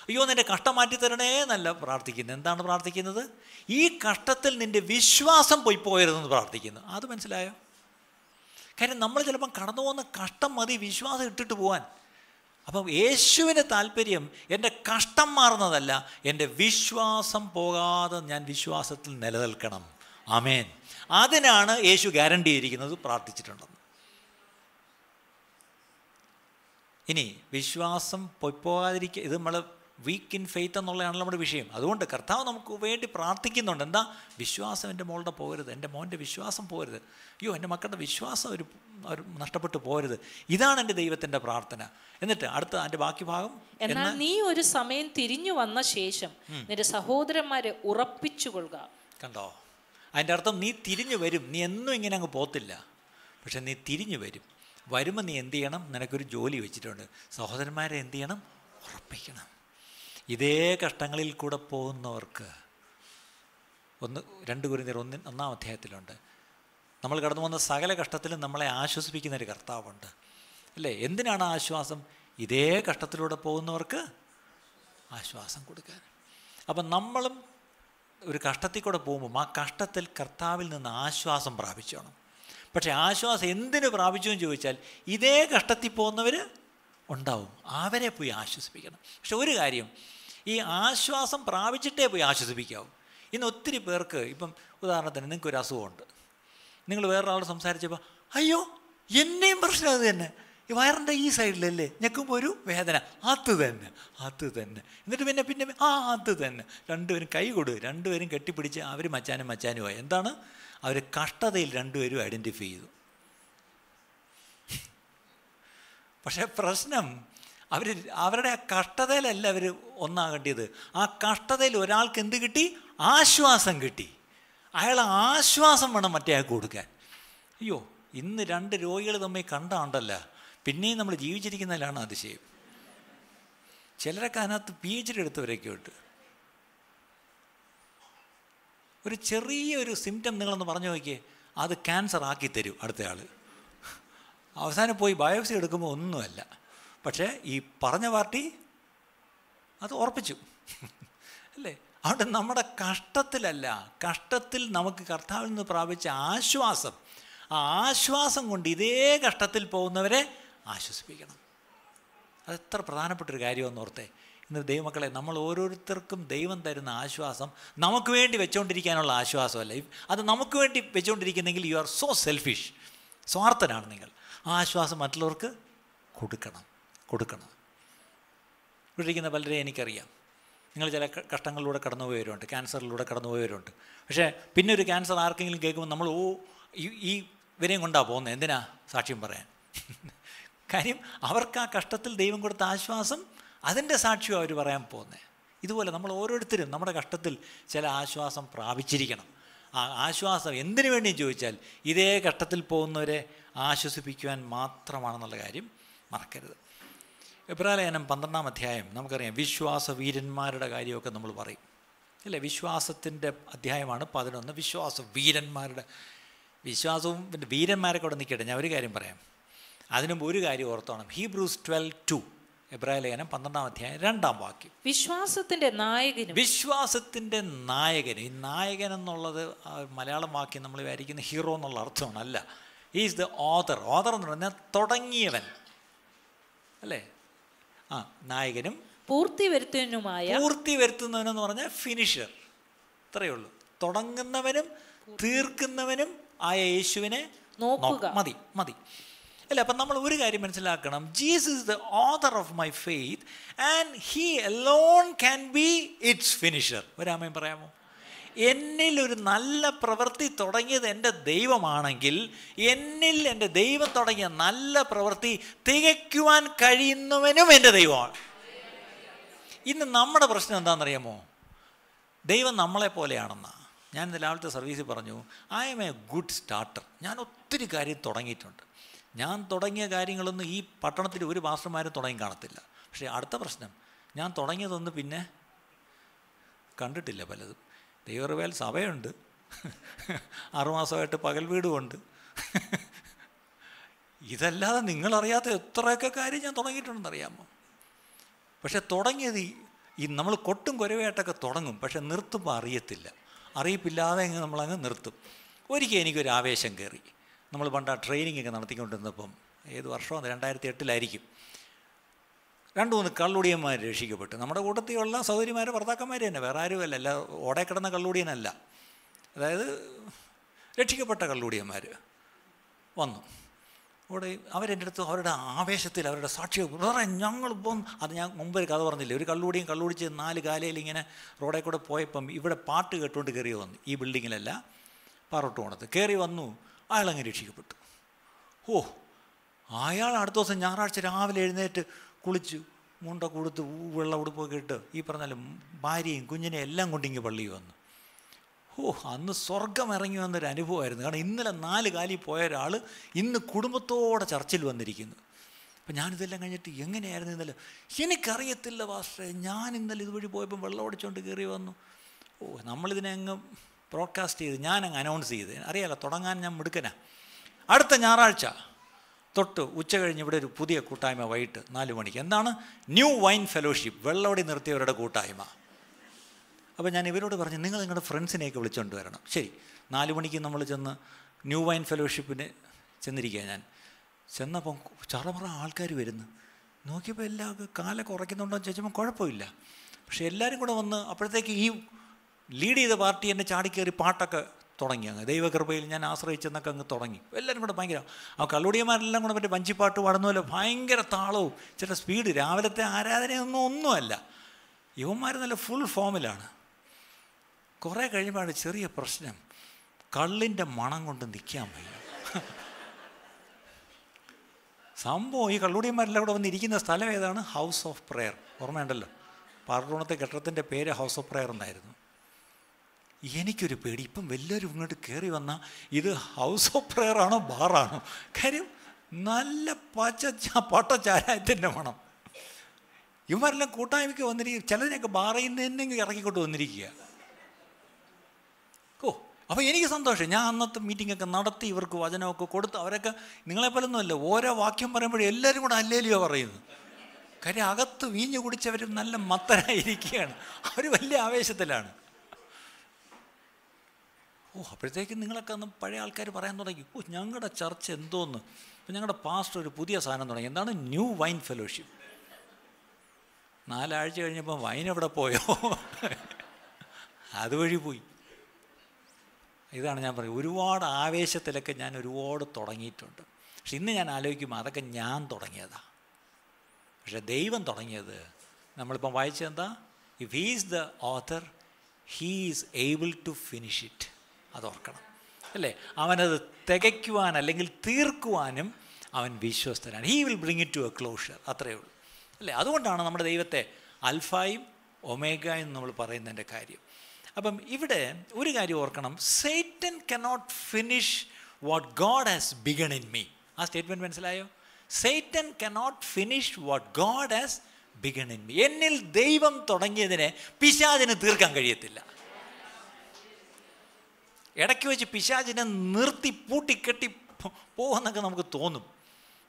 Speaker 1: അയ്യോ നിൻ്റെ കഷ്ടം മാറ്റി തരണേ എന്നല്ല പ്രാർത്ഥിക്കുന്നത് എന്താണ് പ്രാർത്ഥിക്കുന്നത് ഈ കഷ്ടത്തിൽ നിൻ്റെ വിശ്വാസം പോയി പോയരുതെന്ന് പ്രാർത്ഥിക്കുന്നു അത് മനസ്സിലായോ കാര്യം നമ്മൾ ചിലപ്പം കടന്നു പോകുന്ന കഷ്ടം മതി വിശ്വാസം ഇട്ടിട്ട് പോകാൻ അപ്പം യേശുവിൻ്റെ താല്പര്യം എൻ്റെ കഷ്ടം മാറുന്നതല്ല എൻ്റെ വിശ്വാസം പോകാതെ ഞാൻ വിശ്വാസത്തിൽ നിലനിൽക്കണം ആമേൻ അതിനാണ് യേശു ഗ്യാരണ്ടി ചെയ്തിരിക്കുന്നത് പ്രാർത്ഥിച്ചിട്ടുണ്ടെന്ന് ഇനി വിശ്വാസം പൊയ്പോകാതിരിക്കുക ഇത് നമ്മൾ വീക്ക് ഇൻ ഫെയ്ത്ത് എന്നുള്ളതാണ് നമ്മുടെ വിഷയം അതുകൊണ്ട് കർത്താവ് നമുക്ക് വേണ്ടി പ്രാർത്ഥിക്കുന്നുണ്ട് എന്താ വിശ്വാസം എൻ്റെ മോളുടെ പോകരുത് എൻ്റെ മോൻ്റെ വിശ്വാസം പോരുത് അയ്യോ എൻ്റെ മക്കളുടെ വിശ്വാസം ഒരു നഷ്ടപ്പെട്ടു പോരുത് ഇതാണ് എൻ്റെ ദൈവത്തിൻ്റെ പ്രാർത്ഥന എന്നിട്ട് അടുത്ത അതിൻ്റെ ബാക്കി ഭാഗം എന്നാൽ
Speaker 2: നീ ഒരു സമയം തിരിഞ്ഞു വന്ന ശേഷം നിന്റെ സഹോദരന്മാരെ ഉറപ്പിച്ചു കൊള്ളുക
Speaker 1: കണ്ടോ അതിൻ്റെ അർത്ഥം നീ തിരിഞ്ഞു വരും നീ എന്നും ഇങ്ങനെ അങ്ങ് പോത്തില്ല പക്ഷെ നീ തിരിഞ്ഞു വരും വരുമ്പോൾ നീ എന്ത് ചെയ്യണം നിനക്കൊരു ജോലി വെച്ചിട്ടുണ്ട് സഹോദരന്മാരെ എന്ത് ചെയ്യണം ഉറപ്പിക്കണം ഇതേ കഷ്ടങ്ങളിൽ കൂടെ പോകുന്നവർക്ക് ഒന്ന് രണ്ട് കുരുന്നീർ ഒന്നിൻ ഒന്നാം അധ്യായത്തിലുണ്ട് നമ്മൾ കടന്നു പോകുന്ന സകല കഷ്ടത്തിലും നമ്മളെ ആശ്വസിപ്പിക്കുന്ന ഒരു കർത്താവുണ്ട് അല്ലേ എന്തിനാണ് ആശ്വാസം ഇതേ കഷ്ടത്തിലൂടെ പോകുന്നവർക്ക് ആശ്വാസം കൊടുക്കാൻ അപ്പം നമ്മളും ഒരു കഷ്ടത്തിൽ കൂടെ പോകുമ്പോൾ ആ കഷ്ടത്തിൽ കർത്താവിൽ നിന്ന് ആശ്വാസം പ്രാപിച്ചാണ് പക്ഷേ ആശ്വാസം എന്തിനു പ്രാപിച്ചു എന്ന് ചോദിച്ചാൽ ഇതേ കഷ്ടത്തിൽ പോകുന്നവർ ഉണ്ടാവും അവരെ പോയി ആശ്വസിപ്പിക്കണം പക്ഷെ ഒരു കാര്യം ഈ ആശ്വാസം പ്രാപിച്ചിട്ടേ പോയി ആശ്വസിപ്പിക്കാവും ഇന്ന് ഒത്തിരി പേർക്ക് ഇപ്പം ഉദാഹരണത്തിന് നിങ്ങൾക്ക് ഒരു അസുഖമുണ്ട് നിങ്ങൾ വേറൊരാളോട് സംസാരിച്ചപ്പോൾ അയ്യോ എന്നെയും പ്രശ്നം അത് തന്നെ വയറിൻ്റെ ഈ സൈഡിലല്ലേ ഞെക്കുമ്പോൾ ഒരു വേദന അത് തന്നെ അത് തന്നെ എന്നിട്ട് പിന്നെ പിന്നെ ആ അത് തന്നെ രണ്ടുപേരും കൈ കൊടു രണ്ടുപേരും കെട്ടിപ്പിടിച്ച് അവർ മച്ചാനും മച്ചാനുമായി എന്താണ് അവർ കഷ്ടതയിൽ രണ്ടുപേരും ഐഡൻറ്റിഫൈ ചെയ്തു പക്ഷേ പ്രശ്നം അവർ അവരുടെ ആ കഷ്ടതയിലല്ല അവർ ഒന്നാകേണ്ടത് ആ കഷ്ടതയിൽ ഒരാൾക്ക് എന്ത് കിട്ടി ആശ്വാസം കിട്ടി അയാൾ ആശ്വാസം വേണം മറ്റേ കൊടുക്കാൻ അയ്യോ ഇന്ന് രണ്ട് രോഗികൾ തമ്മിൽ കണ്ടാണ്ടല്ലോ പിന്നെയും നമ്മൾ ജീവിച്ചിരിക്കുന്നതിലാണ് അതിശയം ചിലരൊക്കെ അതിനകത്ത് പി എച്ച് ഡി എടുത്തവരൊക്കെ ഉണ്ട് ഒരു ചെറിയൊരു സിംറ്റം നിങ്ങളൊന്ന് പറഞ്ഞു നോക്കിയേ അത് ക്യാൻസർ ആക്കി തരും അടുത്തയാൾ അവസാനം പോയി ബയോപ്സി എടുക്കുമ്പോൾ ഒന്നുമല്ല പക്ഷേ ഈ പറഞ്ഞ പാർട്ടി അത് ഉറപ്പിച്ചു അല്ലേ അവിടെ നമ്മുടെ കഷ്ടത്തിലല്ല കഷ്ടത്തിൽ നമുക്ക് കർത്താവിൽ നിന്ന് പ്രാപിച്ച ആശ്വാസം ആ ആശ്വാസം കൊണ്ട് ഇതേ കഷ്ടത്തിൽ പോകുന്നവരെ ആശ്വസിപ്പിക്കണം അതെത്ര പ്രധാനപ്പെട്ടൊരു കാര്യമെന്ന് ഓർത്തേ ഇന്ന് ദൈവമക്കളെ നമ്മൾ ഓരോരുത്തർക്കും ദൈവം തരുന്ന ആശ്വാസം നമുക്ക് വേണ്ടി വെച്ചുകൊണ്ടിരിക്കാനുള്ള ആശ്വാസമല്ല അത് നമുക്ക് വേണ്ടി വെച്ചുകൊണ്ടിരിക്കുന്നെങ്കിൽ യു ആർ സോ സെൽഫിഷ് സ്വാർത്ഥനാണ് നിങ്ങൾ ആ ആശ്വാസം മറ്റുള്ളവർക്ക് കൊടുക്കണം കൊടുക്കണം വിട്ടിരിക്കുന്ന പലരെ എനിക്കറിയാം നിങ്ങൾ ചില കഷ്ടങ്ങളിലൂടെ കടന്നു പോയവരുണ്ട് ക്യാൻസറിലൂടെ കടന്നു പോയവരുണ്ട് പക്ഷേ പിന്നെ ഒരു ക്യാൻസർ ആർക്കെങ്കിലും കേൾക്കുമ്പോൾ നമ്മൾ ഓ ഈ ഇവരെയും കൊണ്ടാണ് പോകുന്നത് എന്തിനാ സാക്ഷ്യം പറയാൻ കാര്യം അവർക്ക് ആ കഷ്ടത്തിൽ ദൈവം കൊടുത്ത ആശ്വാസം അതിൻ്റെ സാക്ഷ്യം അവർ പറയാൻ പോകുന്നത് ഇതുപോലെ നമ്മൾ ഓരോരുത്തരും നമ്മുടെ കഷ്ടത്തിൽ ചില ആശ്വാസം പ്രാപിച്ചിരിക്കണം ആ ആശ്വാസം എന്തിനു വേണ്ടിയും ചോദിച്ചാൽ ഇതേ കഷ്ടത്തിൽ പോകുന്നവരെ ആശ്വസിപ്പിക്കുവാൻ മാത്രമാണെന്നുള്ള കാര്യം മറക്കരുത് എബ്രാലയനം പന്ത്രണ്ടാം അധ്യായം നമുക്കറിയാം വിശ്വാസ വീരന്മാരുടെ കാര്യമൊക്കെ നമ്മൾ പറയും അല്ലേ വിശ്വാസത്തിൻ്റെ അധ്യായമാണ് പതിനൊന്ന് വിശ്വാസ വീരന്മാരുടെ വിശ്വാസവും പിന്നെ വീരന്മാരെ കൂടെ നിൽക്കട്ടെ ഞാൻ ഒരു കാര്യം പറയാം അതിനും ഒരു കാര്യം ഓർത്തോണം ഹീബ്രൂസ് ട്വൽവ് ടു ലേഖനം പന്ത്രണ്ടാം അധ്യായം രണ്ടാം വാക്യം
Speaker 2: വിശ്വാസത്തിന്റെ നായകൻ
Speaker 1: വിശ്വാസത്തിന്റെ നായകൻ ഈ നായകൻ എന്നുള്ളത് മലയാളം വാക്യം നമ്മൾ വിചാരിക്കുന്ന ഹീറോ എന്നുള്ള അർത്ഥമാണ് അല്ല ഈസ് ദ ഓതർ ഓതർ എന്ന് പറഞ്ഞാൽ തുടങ്ങിയവൻ അല്ലേ ആ നായകനും
Speaker 2: പൂർത്തി വരുത്തുന്നതിനുമായ പൂർത്തി
Speaker 1: വരുത്തുന്നവനെന്ന് പറഞ്ഞാൽ ഫിനിഷർ ഇത്രയേ ഉള്ളൂ തുടങ്ങുന്നവനും തീർക്കുന്നവനും ആയ യേശുവിനെ നോക്കുക മതി മതി അല്ലേ അപ്പം നമ്മൾ ഒരു കാര്യം മനസ്സിലാക്കണം Jesus is the author of my faith and he alone can be its finisher ഒരാമയും പറയാമോ എന്നിൽ ഒരു നല്ല പ്രവൃത്തി തുടങ്ങിയത് എൻ്റെ ദൈവമാണെങ്കിൽ എന്നിൽ എൻ്റെ ദൈവം തുടങ്ങിയ നല്ല പ്രവൃത്തി തികയ്ക്കുവാൻ കഴിയുന്നവനും എൻ്റെ ദൈവമാണ് ഇന്ന് നമ്മുടെ പ്രശ്നം എന്താണെന്നറിയാമോ ദൈവം നമ്മളെ പോലെയാണെന്നാണ് ഞാൻ ഇന്ന് രാവിലത്തെ സർവീസിൽ പറഞ്ഞു I am a good starter ഞാൻ ഒത്തിരി കാര്യം തുടങ്ങിയിട്ടുണ്ട് ഞാൻ തുടങ്ങിയ കാര്യങ്ങളൊന്നും ഈ പട്ടണത്തിൽ ഒരു മാസ്റ്റർമാരും തുടങ്ങി കാണത്തില്ല പക്ഷേ അടുത്ത പ്രശ്നം ഞാൻ തുടങ്ങിയതൊന്ന് പിന്നെ കണ്ടിട്ടില്ല പലതും ദൈവറിവേൽ സഭയുണ്ട് ആറുമാസമായിട്ട് പകൽ വീടുമുണ്ട് ഇതല്ലാതെ നിങ്ങളറിയാത്ത എത്രയൊക്കെ കാര്യം ഞാൻ തുടങ്ങിയിട്ടുണ്ടെന്നറിയാമോ പക്ഷെ തുടങ്ങിയത് ഈ നമ്മൾ കൊട്ടും കുരവയായിട്ടൊക്കെ തുടങ്ങും പക്ഷെ നിർത്തുമ്പോൾ അറിയത്തില്ല അറിയിപ്പില്ലാതെ അങ്ങ് നമ്മളങ്ങ് നിർത്തും ഒരിക്കലും എനിക്കൊരു ആവേശം കയറി നമ്മൾ പണ്ട് ആ ട്രെയിനിങ് ഒക്കെ നടത്തിക്കൊണ്ടിരുന്നപ്പം ഏത് അത് രണ്ടായിരത്തി എട്ടിലായിരിക്കും രണ്ട് മൂന്ന് കള്ളുടിയന്മാർ രക്ഷിക്കപ്പെട്ടു നമ്മുടെ കൂട്ടത്തിലുള്ള സൗകര്യമാരെ ഭർത്താക്കന്മാർ തന്നെ വേറെ ആരുമല്ല അല്ല ഓടെ കിടന്ന കള്ളുടിയനല്ല അതായത് രക്ഷിക്കപ്പെട്ട കള്ളുടിയന്മാർ വന്നു അവിടെ അവരെൻ്റെ അടുത്ത് അവരുടെ ആവേശത്തിൽ അവരുടെ സാക്ഷ്യം വേറെ ഞങ്ങൾ അത് ഞാൻ മുമ്പ് ഒരു കഥ പറഞ്ഞില്ലേ ഒരു കള്ളുടിയും കള്ളുടിച്ച് നാല് കാലയിൽ ഇങ്ങനെ റോഡിൽ കൂടെ പോയപ്പം ഇവിടെ പാട്ട് കേട്ടുകൊണ്ട് കയറി വന്നു ഈ ബിൽഡിങ്ങിലല്ല പാറോട്ട് പോണത് കയറി വന്നു അയാളങ്ങ് രക്ഷിക്കപ്പെട്ടു ഓ അയാൾ അടുത്ത ദിവസം ഞായറാഴ്ച രാവിലെ എഴുന്നേറ്റ് കുളിച്ചു മുണ്ട കൊടുത്ത് വെള്ള ഉടുപ്പൊക്കെ ഇട്ട് ഈ പറഞ്ഞാലും ഭാര്യയും കുഞ്ഞിനെ എല്ലാം കൊണ്ടിങ്ങി പള്ളി വന്നു ഓ അന്ന് സ്വർഗം ഇറങ്ങി വന്നൊരു അനുഭവമായിരുന്നു കാരണം ഇന്നലെ നാല് കാലിൽ പോയ ഒരാൾ ഇന്ന് കുടുംബത്തോടെ ചർച്ചിൽ വന്നിരിക്കുന്നു അപ്പം ഞാനിതെല്ലാം കഴിഞ്ഞിട്ട് എങ്ങനെയായിരുന്നു ഇന്നലെ എനിക്കറിയത്തില്ല വാസ്റ്റേ ഞാൻ ഇന്നലെ ഇതുവഴി പോയപ്പോൾ വെള്ളം ഓടിച്ചുകൊണ്ട് കയറി വന്നു ഓ നമ്മളിതിനെ അങ്ങ് ബ്രോഡ്കാസ്റ്റ് ചെയ്ത് ഞാനങ്ങ് അനൗൺസ് ചെയ്ത് അറിയാലോ തുടങ്ങാൻ ഞാൻ മിടുക്കനാ അടുത്ത ഞായറാഴ്ച തൊട്ട് ഉച്ച കഴിഞ്ഞ് ഇവിടെ ഒരു പുതിയ കൂട്ടായ്മ വൈകിട്ട് നാല് മണിക്ക് എന്താണ് ന്യൂ വൈൻ ഫെലോഷിപ്പ് വെള്ളോടി നിർത്തിയവരുടെ കൂട്ടായ്മ അപ്പോൾ ഞാൻ ഇവരോട് പറഞ്ഞു നിങ്ങൾ നിങ്ങളുടെ ഫ്രണ്ട്സിനെയൊക്കെ വിളിച്ചുകൊണ്ട് വരണം ശരി നാല് മണിക്ക് നമ്മൾ ചെന്ന് ന്യൂ വൈൻ ഫെലോഷിപ്പിന് ചെന്നിരിക്കുക ഞാൻ ചെന്നപ്പം ചറമറ ആൾക്കാർ വരുന്നു നോക്കിയപ്പോൾ എല്ലാവർക്കും കാല കുറയ്ക്കുന്നുണ്ടോ എന്ന് ചോദിച്ചപ്പോൾ കുഴപ്പമില്ല പക്ഷേ എല്ലാവരും കൂടെ വന്ന് അപ്പോഴത്തേക്ക് ഈ ലീഡ് ചെയ്ത പാർട്ടി എന്നെ ചാടിക്കേറി പാട്ടൊക്കെ തുടങ്ങി അങ്ങ് ദൈവകൃപയിൽ ഞാൻ ആശ്രയിച്ചെന്നൊക്കെ അങ്ങ് തുടങ്ങി എല്ലാവരും കൂടെ ഭയങ്കര ആ കള്ളുടിയന്മാരെല്ലാം കൂടെ മറ്റേ വഞ്ചിപ്പാട്ട് പാടുന്ന ഭയങ്കര താളവും ചില സ്പീഡ് രാവിലത്തെ ആരാധനയൊന്നും ഒന്നുമല്ല യുവന്മാർ നല്ല ഫുൾ ഫോമിലാണ് കുറേ കഴിയുമ്പോഴാണ് ചെറിയ പ്രശ്നം കള്ളിൻ്റെ മണം കൊണ്ട് നിൽക്കാൻ വയ്യ സംഭവം ഈ കള്ളുടിയന്മാരെല്ലാം കൂടെ വന്നിരിക്കുന്ന സ്ഥലം ഏതാണ് ഹൗസ് ഓഫ് പ്രെയർ ഓർമ്മയുണ്ടല്ലോ പാർട്ടോണത്തെ കെട്ടിടത്തിൻ്റെ പേര് ഹൗസ് ഓഫ് പ്രെയർ എന്നായിരുന്നു എനിക്കൊരു പേടി ഇപ്പം എല്ലാവരും ഇങ്ങോട്ട് കയറി വന്നാൽ ഇത് ഹൗസ് ഓഫ് പ്രെയർ ആണോ ബാറാണോ കാര്യം നല്ല പച്ച പട്ട ചാരായത്തിൻ്റെ മണം ഇവരെല്ലാം കൂട്ടായ്മയ്ക്ക് വന്നിരിക്കുക ചിലതിനൊക്കെ ബാറയിൽ നിന്ന് തന്നെ ഇറക്കിക്കൊണ്ട് വന്നിരിക്കുക ഓ അപ്പോൾ എനിക്ക് സന്തോഷം ഞാൻ അന്നത്തെ മീറ്റിങ്ങൊക്കെ നടത്തി ഇവർക്ക് വചനമൊക്കെ കൊടുത്ത് അവരൊക്കെ നിങ്ങളെപ്പോലൊന്നുമല്ല ഓരോ വാക്യം പറയുമ്പോഴും എല്ലാവരും കൂടെ അല്ലേലിയോ പറയുന്നു കാര്യം അകത്ത് വീഞ്ഞു കുടിച്ചവരും നല്ല മത്തരായിരിക്കുകയാണ് അവർ വലിയ ആവേശത്തിലാണ് ഓ അപ്പോഴത്തേക്കും നിങ്ങളൊക്കെ ഒന്ന് പഴയ ആൾക്കാർ പറയാൻ തുടങ്ങി ഓ ഞങ്ങളുടെ ചർച്ച് എന്തോന്ന് ഇപ്പം ഞങ്ങളുടെ പാസ്റ്റർ ഒരു പുതിയ സാധനം തുടങ്ങി എന്താണ് ന്യൂ വൈൻ ഫെലോഷിപ്പ് നാലാഴ്ച കഴിഞ്ഞപ്പോൾ വൈൻ എവിടെ പോയോ അതുവഴി പോയി ഇതാണ് ഞാൻ പറയുന്നത് ഒരുപാട് ആവേശത്തിലൊക്കെ ഞാൻ ഒരുപാട് തുടങ്ങിയിട്ടുണ്ട് പക്ഷെ ഇന്ന് ഞാൻ ആലോചിക്കുമ്പോൾ അതൊക്കെ ഞാൻ തുടങ്ങിയതാണ് പക്ഷെ ദൈവം തുടങ്ങിയത് നമ്മളിപ്പം വായിച്ചെന്താ if he's the author he is able to finish it അതോർക്കണം അല്ലേ അവനത് തികയ്ക്കുവാൻ അല്ലെങ്കിൽ തീർക്കുവാനും അവൻ വിശ്വസ്തനാണ് he will bring it to a closure അത്രയേ ഉള്ളൂ അല്ലേ അതുകൊണ്ടാണ് നമ്മുടെ ദൈവത്തെ അൽഫായും ഒമേഗായും നമ്മൾ പറയുന്നതിൻ്റെ കാര്യം അപ്പം ഇവിടെ ഒരു കാര്യം ഓർക്കണം Satan cannot finish what God has begun in me ആ സ്റ്റേറ്റ്മെൻറ്റ് മനസ്സിലായോ Satan cannot finish what God has begun in me എന്നിൽ ദൈവം തുടങ്ങിയതിനെ പിശാദിന് തീർക്കാൻ കഴിയത്തില്ല ഇടയ്ക്ക് വെച്ച് പിശാചിനെ നിർത്തി പൂട്ടിക്കെട്ടി പോകുമെന്നൊക്കെ നമുക്ക് തോന്നും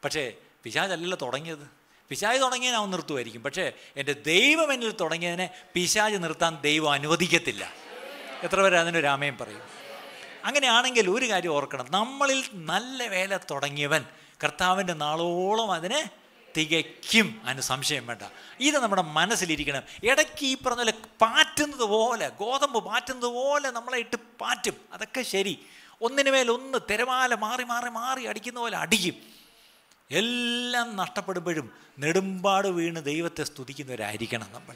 Speaker 1: പക്ഷേ പിശാചല്ലല്ലോ തുടങ്ങിയത് പിശാജ് തുടങ്ങിയതിനെ അവൻ നിർത്തുമായിരിക്കും പക്ഷേ എൻ്റെ ദൈവം എന്നിൽ തുടങ്ങിയതിനെ പിശാജ് നിർത്താൻ ദൈവം അനുവദിക്കത്തില്ല എത്ര പേര് അതിനൊരു രാമയം പറയും അങ്ങനെയാണെങ്കിൽ ഒരു കാര്യം ഓർക്കണം നമ്മളിൽ നല്ല വേല തുടങ്ങിയവൻ കർത്താവിൻ്റെ നാളോളം അതിനെ തികയ്ക്കും അതിന് സംശയം വേണ്ട ഇത് നമ്മുടെ മനസ്സിലിരിക്കണം ഇടയ്ക്ക് ഈ പറഞ്ഞ പോലെ പാറ്റുന്നത് പോലെ ഗോതമ്പ് പാറ്റുന്നത് പോലെ നമ്മളെ ഇട്ട് പാറ്റും അതൊക്കെ ശരി ഒന്നിനുമേൽ ഒന്ന് തിരമാല മാറി മാറി മാറി അടിക്കുന്ന പോലെ അടിക്കും എല്ലാം നഷ്ടപ്പെടുമ്പോഴും നെടുമ്പാട് വീണ് ദൈവത്തെ സ്തുതിക്കുന്നവരായിരിക്കണം നമ്മൾ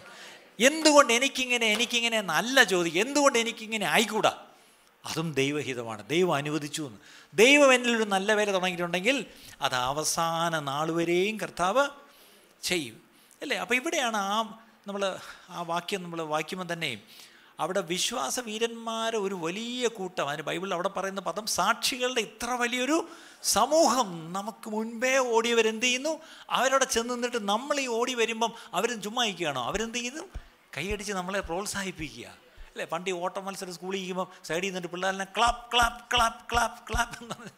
Speaker 1: എന്തുകൊണ്ട് എനിക്കിങ്ങനെ എനിക്കിങ്ങനെ നല്ല ചോദിക്കും എന്തുകൊണ്ട് എനിക്കിങ്ങനെ ആയിക്കൂടാ അതും ദൈവഹിതമാണ് ദൈവം അനുവദിച്ചു എന്ന് ദൈവം എന്നിൽ ഒരു നല്ല വേല തുടങ്ങിയിട്ടുണ്ടെങ്കിൽ അത് അവസാന നാൾ വരെയും കർത്താവ് ചെയ്യും അല്ലേ അപ്പോൾ ഇവിടെയാണ് ആ നമ്മൾ ആ വാക്യം നമ്മൾ വായിക്കുമ്പോൾ തന്നെ അവിടെ വിശ്വാസ വീരന്മാരെ ഒരു വലിയ കൂട്ടം അതിന് ബൈബിളിൽ അവിടെ പറയുന്ന പദം സാക്ഷികളുടെ ഇത്ര വലിയൊരു സമൂഹം നമുക്ക് മുൻപേ ഓടിയവർ എന്ത് ചെയ്യുന്നു അവരവിടെ ചെന്ന് നിന്നിട്ട് നമ്മൾ ഈ ഓടി വരുമ്പം അവരും ചുമ്മാ ഇരിക്കുകയാണോ അവരെന്ത് ചെയ്യുന്നു കൈയടിച്ച് നമ്മളെ പ്രോത്സാഹിപ്പിക്കുക അല്ലേ പണ്ട് ഓട്ട മത്സരം സ്കൂളിൽ ഇരിക്കുമ്പോൾ സൈഡിൽ നിന്നിട്ട് പിള്ളേരെ clap clap clap clap clap എന്ന് പറഞ്ഞ്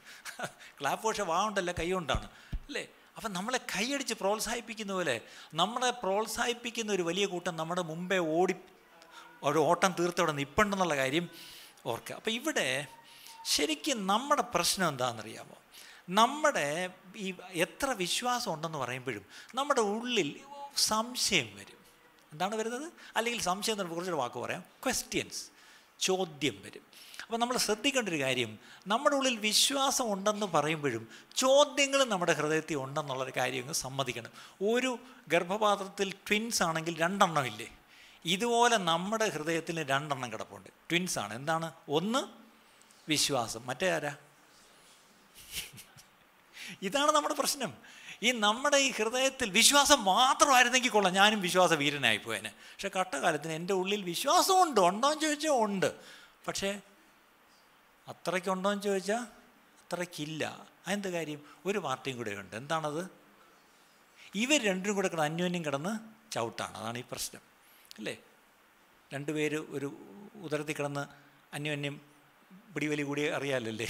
Speaker 1: ക്ലാപ്പ് പക്ഷേ വാ കൈ കൊണ്ടാണ് അല്ലേ അപ്പം നമ്മളെ കൈയടിച്ച് പ്രോത്സാഹിപ്പിക്കുന്ന പോലെ നമ്മളെ പ്രോത്സാഹിപ്പിക്കുന്ന ഒരു വലിയ കൂട്ടം നമ്മുടെ മുമ്പേ ഓടി ഒരു ഓട്ടം തീർത്തവിടെ നിൽപ്പുണ്ടെന്നുള്ള കാര്യം ഓർക്കുക അപ്പം ഇവിടെ ശരിക്കും നമ്മുടെ പ്രശ്നം എന്താണെന്നറിയാമോ നമ്മുടെ ഈ എത്ര വിശ്വാസം ഉണ്ടെന്ന് പറയുമ്പോഴും നമ്മുടെ ഉള്ളിൽ സംശയം വരും എന്താണ് വരുന്നത് അല്ലെങ്കിൽ സംശയം എന്ന് കുറച്ചൊരു വാക്ക് പറയാം ക്വസ്റ്റ്യൻസ് ചോദ്യം വരും അപ്പോൾ നമ്മൾ ശ്രദ്ധിക്കേണ്ട ഒരു കാര്യം നമ്മുടെ ഉള്ളിൽ വിശ്വാസം ഉണ്ടെന്ന് പറയുമ്പോഴും ചോദ്യങ്ങളും നമ്മുടെ ഹൃദയത്തിൽ ഉണ്ടെന്നുള്ളൊരു കാര്യങ്ങൾ സമ്മതിക്കണം ഒരു ഗർഭപാത്രത്തിൽ ട്വിൻസ് ആണെങ്കിൽ രണ്ടെണ്ണം ഇല്ലേ ഇതുപോലെ നമ്മുടെ ഹൃദയത്തിൽ രണ്ടെണ്ണം കിടപ്പുണ്ട് ട്വിൻസ് ആണ് എന്താണ് ഒന്ന് വിശ്വാസം മറ്റേ ആരാ ഇതാണ് നമ്മുടെ പ്രശ്നം ഈ നമ്മുടെ ഈ ഹൃദയത്തിൽ വിശ്വാസം മാത്രമായിരുന്നെങ്കിൽ കൊള്ളാം ഞാനും വിശ്വാസ വീരനായി പോയേനെ പക്ഷെ കട്ടകാലത്തിന് എൻ്റെ ഉള്ളിൽ വിശ്വാസമുണ്ട് ഉണ്ടോ എന്ന് ചോദിച്ചാൽ ഉണ്ട് പക്ഷേ അത്രയ്ക്കുണ്ടോ എന്ന് ചോദിച്ചാൽ അത്രയ്ക്കില്ല അതെന്ത് കാര്യം ഒരു പാർട്ടിയും കൂടെ ഉണ്ട് എന്താണത് ഇവർ രണ്ടും കൂടെ കിടന്ന് അന്യോന്യം കിടന്ന് ചവിട്ടാണ് അതാണ് ഈ പ്രശ്നം അല്ലേ രണ്ടുപേര് ഒരു ഉദരത്തിൽ കിടന്ന് അന്യോന്യം പിടിവലി കൂടി അറിയാലല്ലേ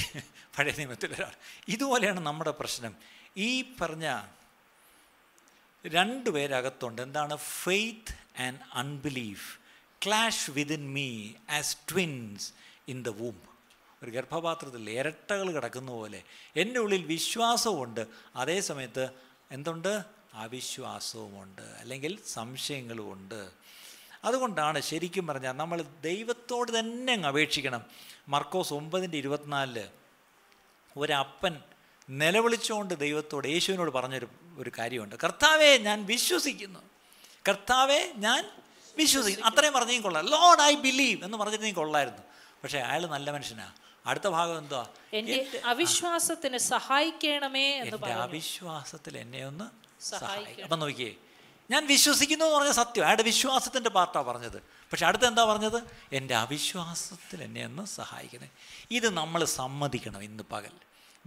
Speaker 1: പഴയ നിയമത്തിലൊരാൾ ഇതുപോലെയാണ് നമ്മുടെ പ്രശ്നം ഈ പറഞ്ഞ രണ്ട് പേരകത്തുണ്ട് എന്താണ് faith and unbelief clash within me as twins in the womb ഒരു ഗർഭപാത്രത്തിൽ ഇരട്ടകൾ കിടക്കുന്ന പോലെ എൻ്റെ ഉള്ളിൽ വിശ്വാസവുമുണ്ട് അതേ സമയത്ത് എന്തുണ്ട് അവിശ്വാസവുമുണ്ട് അല്ലെങ്കിൽ സംശയങ്ങളുമുണ്ട് അതുകൊണ്ടാണ് ശരിക്കും പറഞ്ഞാൽ നമ്മൾ ദൈവത്തോട് തന്നെ അങ്ങ് അപേക്ഷിക്കണം മർക്കോസ് ഒമ്പതിൻ്റെ ഇരുപത്തിനാലില് ഒരപ്പൻ നിലവിളിച്ചുകൊണ്ട് ദൈവത്തോട് യേശുവിനോട് പറഞ്ഞൊരു ഒരു കാര്യമുണ്ട് കർത്താവെ ഞാൻ വിശ്വസിക്കുന്നു കർത്താവെ ഞാൻ വിശ്വസിക്കുന്നു അത്രയും പറഞ്ഞെങ്കിൽ കൊള്ളാം ലോഡ് ഐ ബിലീവ് എന്ന് പറഞ്ഞിരുന്നെങ്കിൽ കൊള്ളായിരുന്നു പക്ഷേ അയാൾ നല്ല മനുഷ്യനാണ് അടുത്ത ഭാഗം എന്തുവാ
Speaker 2: എന്റെ അവിശ്വാസത്തിന് സഹായിക്കണമേ എന്റെ
Speaker 1: അവിശ്വാസത്തിൽ എന്നെ ഒന്ന്
Speaker 2: സഹായിക്കും അപ്പം
Speaker 1: നോക്കിയേ ഞാൻ വിശ്വസിക്കുന്നു എന്ന് പറഞ്ഞ സത്യം അയാളുടെ വിശ്വാസത്തിൻ്റെ പാർട്ടാണ് പറഞ്ഞത് പക്ഷെ അടുത്ത എന്താ പറഞ്ഞത് എൻ്റെ അവിശ്വാസത്തിൽ എന്നെ ഒന്ന് സഹായിക്കണേ ഇത് നമ്മൾ സമ്മതിക്കണം ഇന്ന് പകൽ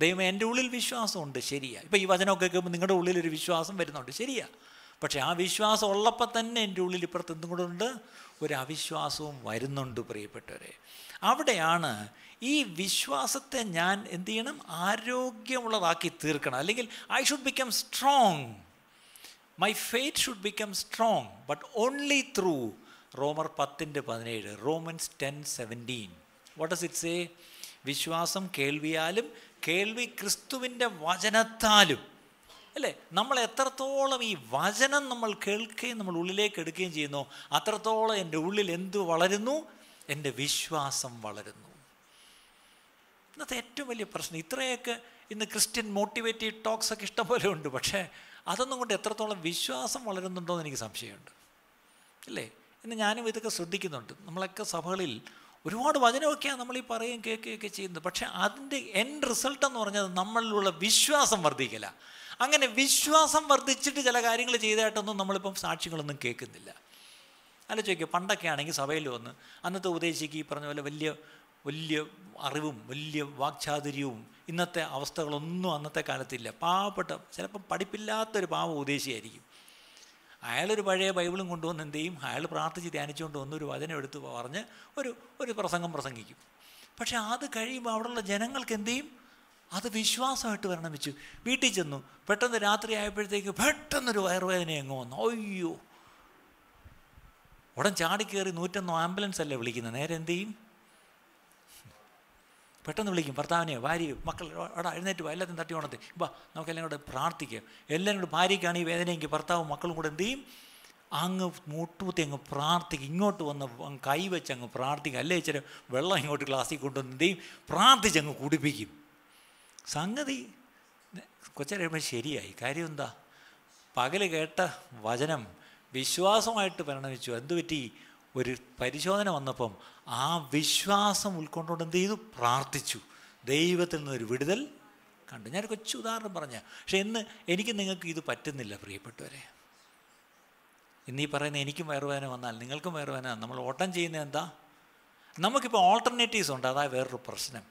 Speaker 1: ദൈവം എൻ്റെ ഉള്ളിൽ വിശ്വാസമുണ്ട് ശരിയാണ് ഇപ്പം ഈ വചനമൊക്കെ കേൾക്കുമ്പോൾ നിങ്ങളുടെ ഉള്ളിൽ ഒരു വിശ്വാസം വരുന്നുണ്ട് ശരിയാണ് പക്ഷേ ആ വിശ്വാസം ഉള്ളപ്പോൾ തന്നെ എൻ്റെ ഉള്ളിൽ ഇപ്പുറത്ത് എന്തുകൊണ്ടുണ്ട് ഉണ്ട് ഒരു അവിശ്വാസവും വരുന്നുണ്ട് പ്രിയപ്പെട്ടവരെ അവിടെയാണ് ഈ വിശ്വാസത്തെ ഞാൻ എന്ത് ചെയ്യണം ആരോഗ്യമുള്ളതാക്കി തീർക്കണം അല്ലെങ്കിൽ I should become strong my faith should become strong but only through റോമർ പത്തിൻ്റെ പതിനേഴ് Romans ten seventeen what is its say വിശ്വാസം കേൾവിയാലും കേൾവി ക്രിസ്തുവിൻ്റെ വചനത്താലും അല്ലേ നമ്മൾ എത്രത്തോളം ഈ വചനം നമ്മൾ കേൾക്കുകയും നമ്മൾ ഉള്ളിലേക്ക് എടുക്കുകയും ചെയ്യുന്നു അത്രത്തോളം എൻ്റെ ഉള്ളിൽ എന്തു വളരുന്നു എൻ്റെ വിശ്വാസം വളരുന്നു ഇന്നത്തെ ഏറ്റവും വലിയ പ്രശ്നം ഇത്രയൊക്കെ ഇന്ന് ക്രിസ്ത്യൻ മോട്ടിവേറ്റീവ് ടോക്സ് ഒക്കെ ഇഷ്ടംപോലെ ഉണ്ട് പക്ഷേ അതൊന്നും കൊണ്ട് എത്രത്തോളം വിശ്വാസം വളരുന്നുണ്ടോ എന്ന് എനിക്ക് സംശയമുണ്ട് അല്ലേ ഇന്ന് ഞാനും ഇതൊക്കെ ശ്രദ്ധിക്കുന്നുണ്ട് നമ്മളൊക്കെ സഭകളിൽ ഒരുപാട് വചനമൊക്കെയാണ് നമ്മൾ ഈ പറയുകയും കേൾക്കുകയൊക്കെ ചെയ്യുന്നത് പക്ഷേ അതിൻ്റെ എൻഡ് റിസൾട്ട് എന്ന് പറഞ്ഞത് നമ്മളിലുള്ള വിശ്വാസം വർദ്ധിക്കില്ല അങ്ങനെ വിശ്വാസം വർദ്ധിച്ചിട്ട് ചില കാര്യങ്ങൾ ചെയ്തതായിട്ടൊന്നും നമ്മളിപ്പം സാക്ഷികളൊന്നും കേൾക്കുന്നില്ല ചോദിക്കുക പണ്ടൊക്കെ ആണെങ്കിൽ സഭയിൽ വന്ന് അന്നത്തെ ഉപദേശിക്ക് ഈ പറഞ്ഞ പോലെ വലിയ വലിയ അറിവും വലിയ വാക്ചാതുര്യവും ഇന്നത്തെ അവസ്ഥകളൊന്നും അന്നത്തെ കാലത്തില്ല പാവപ്പെട്ട ചിലപ്പം പഠിപ്പില്ലാത്തൊരു പാവ ഉദ്ദേശിയായിരിക്കും അയാളൊരു പഴയ ബൈബിളും കൊണ്ടുവന്ന് എന്ത് ചെയ്യും അയാൾ പ്രാർത്ഥിച്ച് ധ്യാനിച്ചുകൊണ്ട് വന്ന് ഒരു വചനം എടുത്ത് പറഞ്ഞ് ഒരു ഒരു പ്രസംഗം പ്രസംഗിക്കും പക്ഷേ അത് കഴിയുമ്പോൾ അവിടെയുള്ള ജനങ്ങൾക്ക് എന്ത് ചെയ്യും അത് വിശ്വാസമായിട്ട് വരണം വെച്ചു വീട്ടിൽ ചെന്നു പെട്ടെന്ന് രാത്രി ആയപ്പോഴത്തേക്ക് പെട്ടെന്നൊരു വയറുവേദന അങ്ങ് വന്നു അയ്യോ ഉടൻ ചാടിക്കേറി നൂറ്റൊന്നോ ആംബുലൻസ് അല്ലേ വിളിക്കുന്നത് നേരെ എന്ത് ചെയ്യും പെട്ടെന്ന് വിളിക്കും ഭർത്താവിനെയോ ഭാര്യയോ മക്കൾ എടാ എഴുന്നേറ്റ് വാ എല്ലാത്തിനും തട്ടി ഉണർത്തി നമുക്ക് എല്ലാം കൂടെ പ്രാർത്ഥിക്കാം എല്ലാവരും കൂടെ ഭാര്യയ്ക്കാണ് ഈ വേദനയെങ്കിൽ ഭർത്താവും മക്കളും കൂടെ എന്ത് ചെയ്യും അങ്ങ് മുട്ടുകുത്തി അങ്ങ് പ്രാർത്ഥിക്കും ഇങ്ങോട്ട് വന്ന് അങ്ങ് വെച്ച് അങ്ങ് പ്രാർത്ഥിക്കുക അല്ലേ ഇച്ചിരി വെള്ളം ഇങ്ങോട്ട് ഗ്ലാസ്സിൽ കൊണ്ടുവന്ന് എന്ത് ചെയ്യും പ്രാർത്ഥിച്ച് അങ്ങ് കുടിപ്പിക്കും സംഗതി കൊച്ചരയുമ്പോൾ ശരിയായി കാര്യം എന്താ പകൽ കേട്ട വചനം വിശ്വാസമായിട്ട് പരിണമിച്ചു എന്തുപറ്റി ഒരു പരിശോധന വന്നപ്പം ആ വിശ്വാസം ഉൾക്കൊണ്ടുകൊണ്ട് എന്ത് ചെയ്തു പ്രാർത്ഥിച്ചു ദൈവത്തിൽ നിന്നൊരു വിടുതൽ കണ്ടു ഞാൻ കൊച്ചു ഉദാഹരണം പറഞ്ഞ പക്ഷെ ഇന്ന് എനിക്ക് നിങ്ങൾക്ക് ഇത് പറ്റുന്നില്ല പ്രിയപ്പെട്ടവരെ ഇന്നീ പറയുന്ന എനിക്കും വയറുവേദന വന്നാൽ നിങ്ങൾക്കും വയറുവേദന നമ്മൾ ഓട്ടം ചെയ്യുന്നത് എന്താ നമുക്കിപ്പോൾ ഓൾട്ടർനേറ്റീവ്സ് ഉണ്ട് അതാ വേറൊരു പ്രശ്നം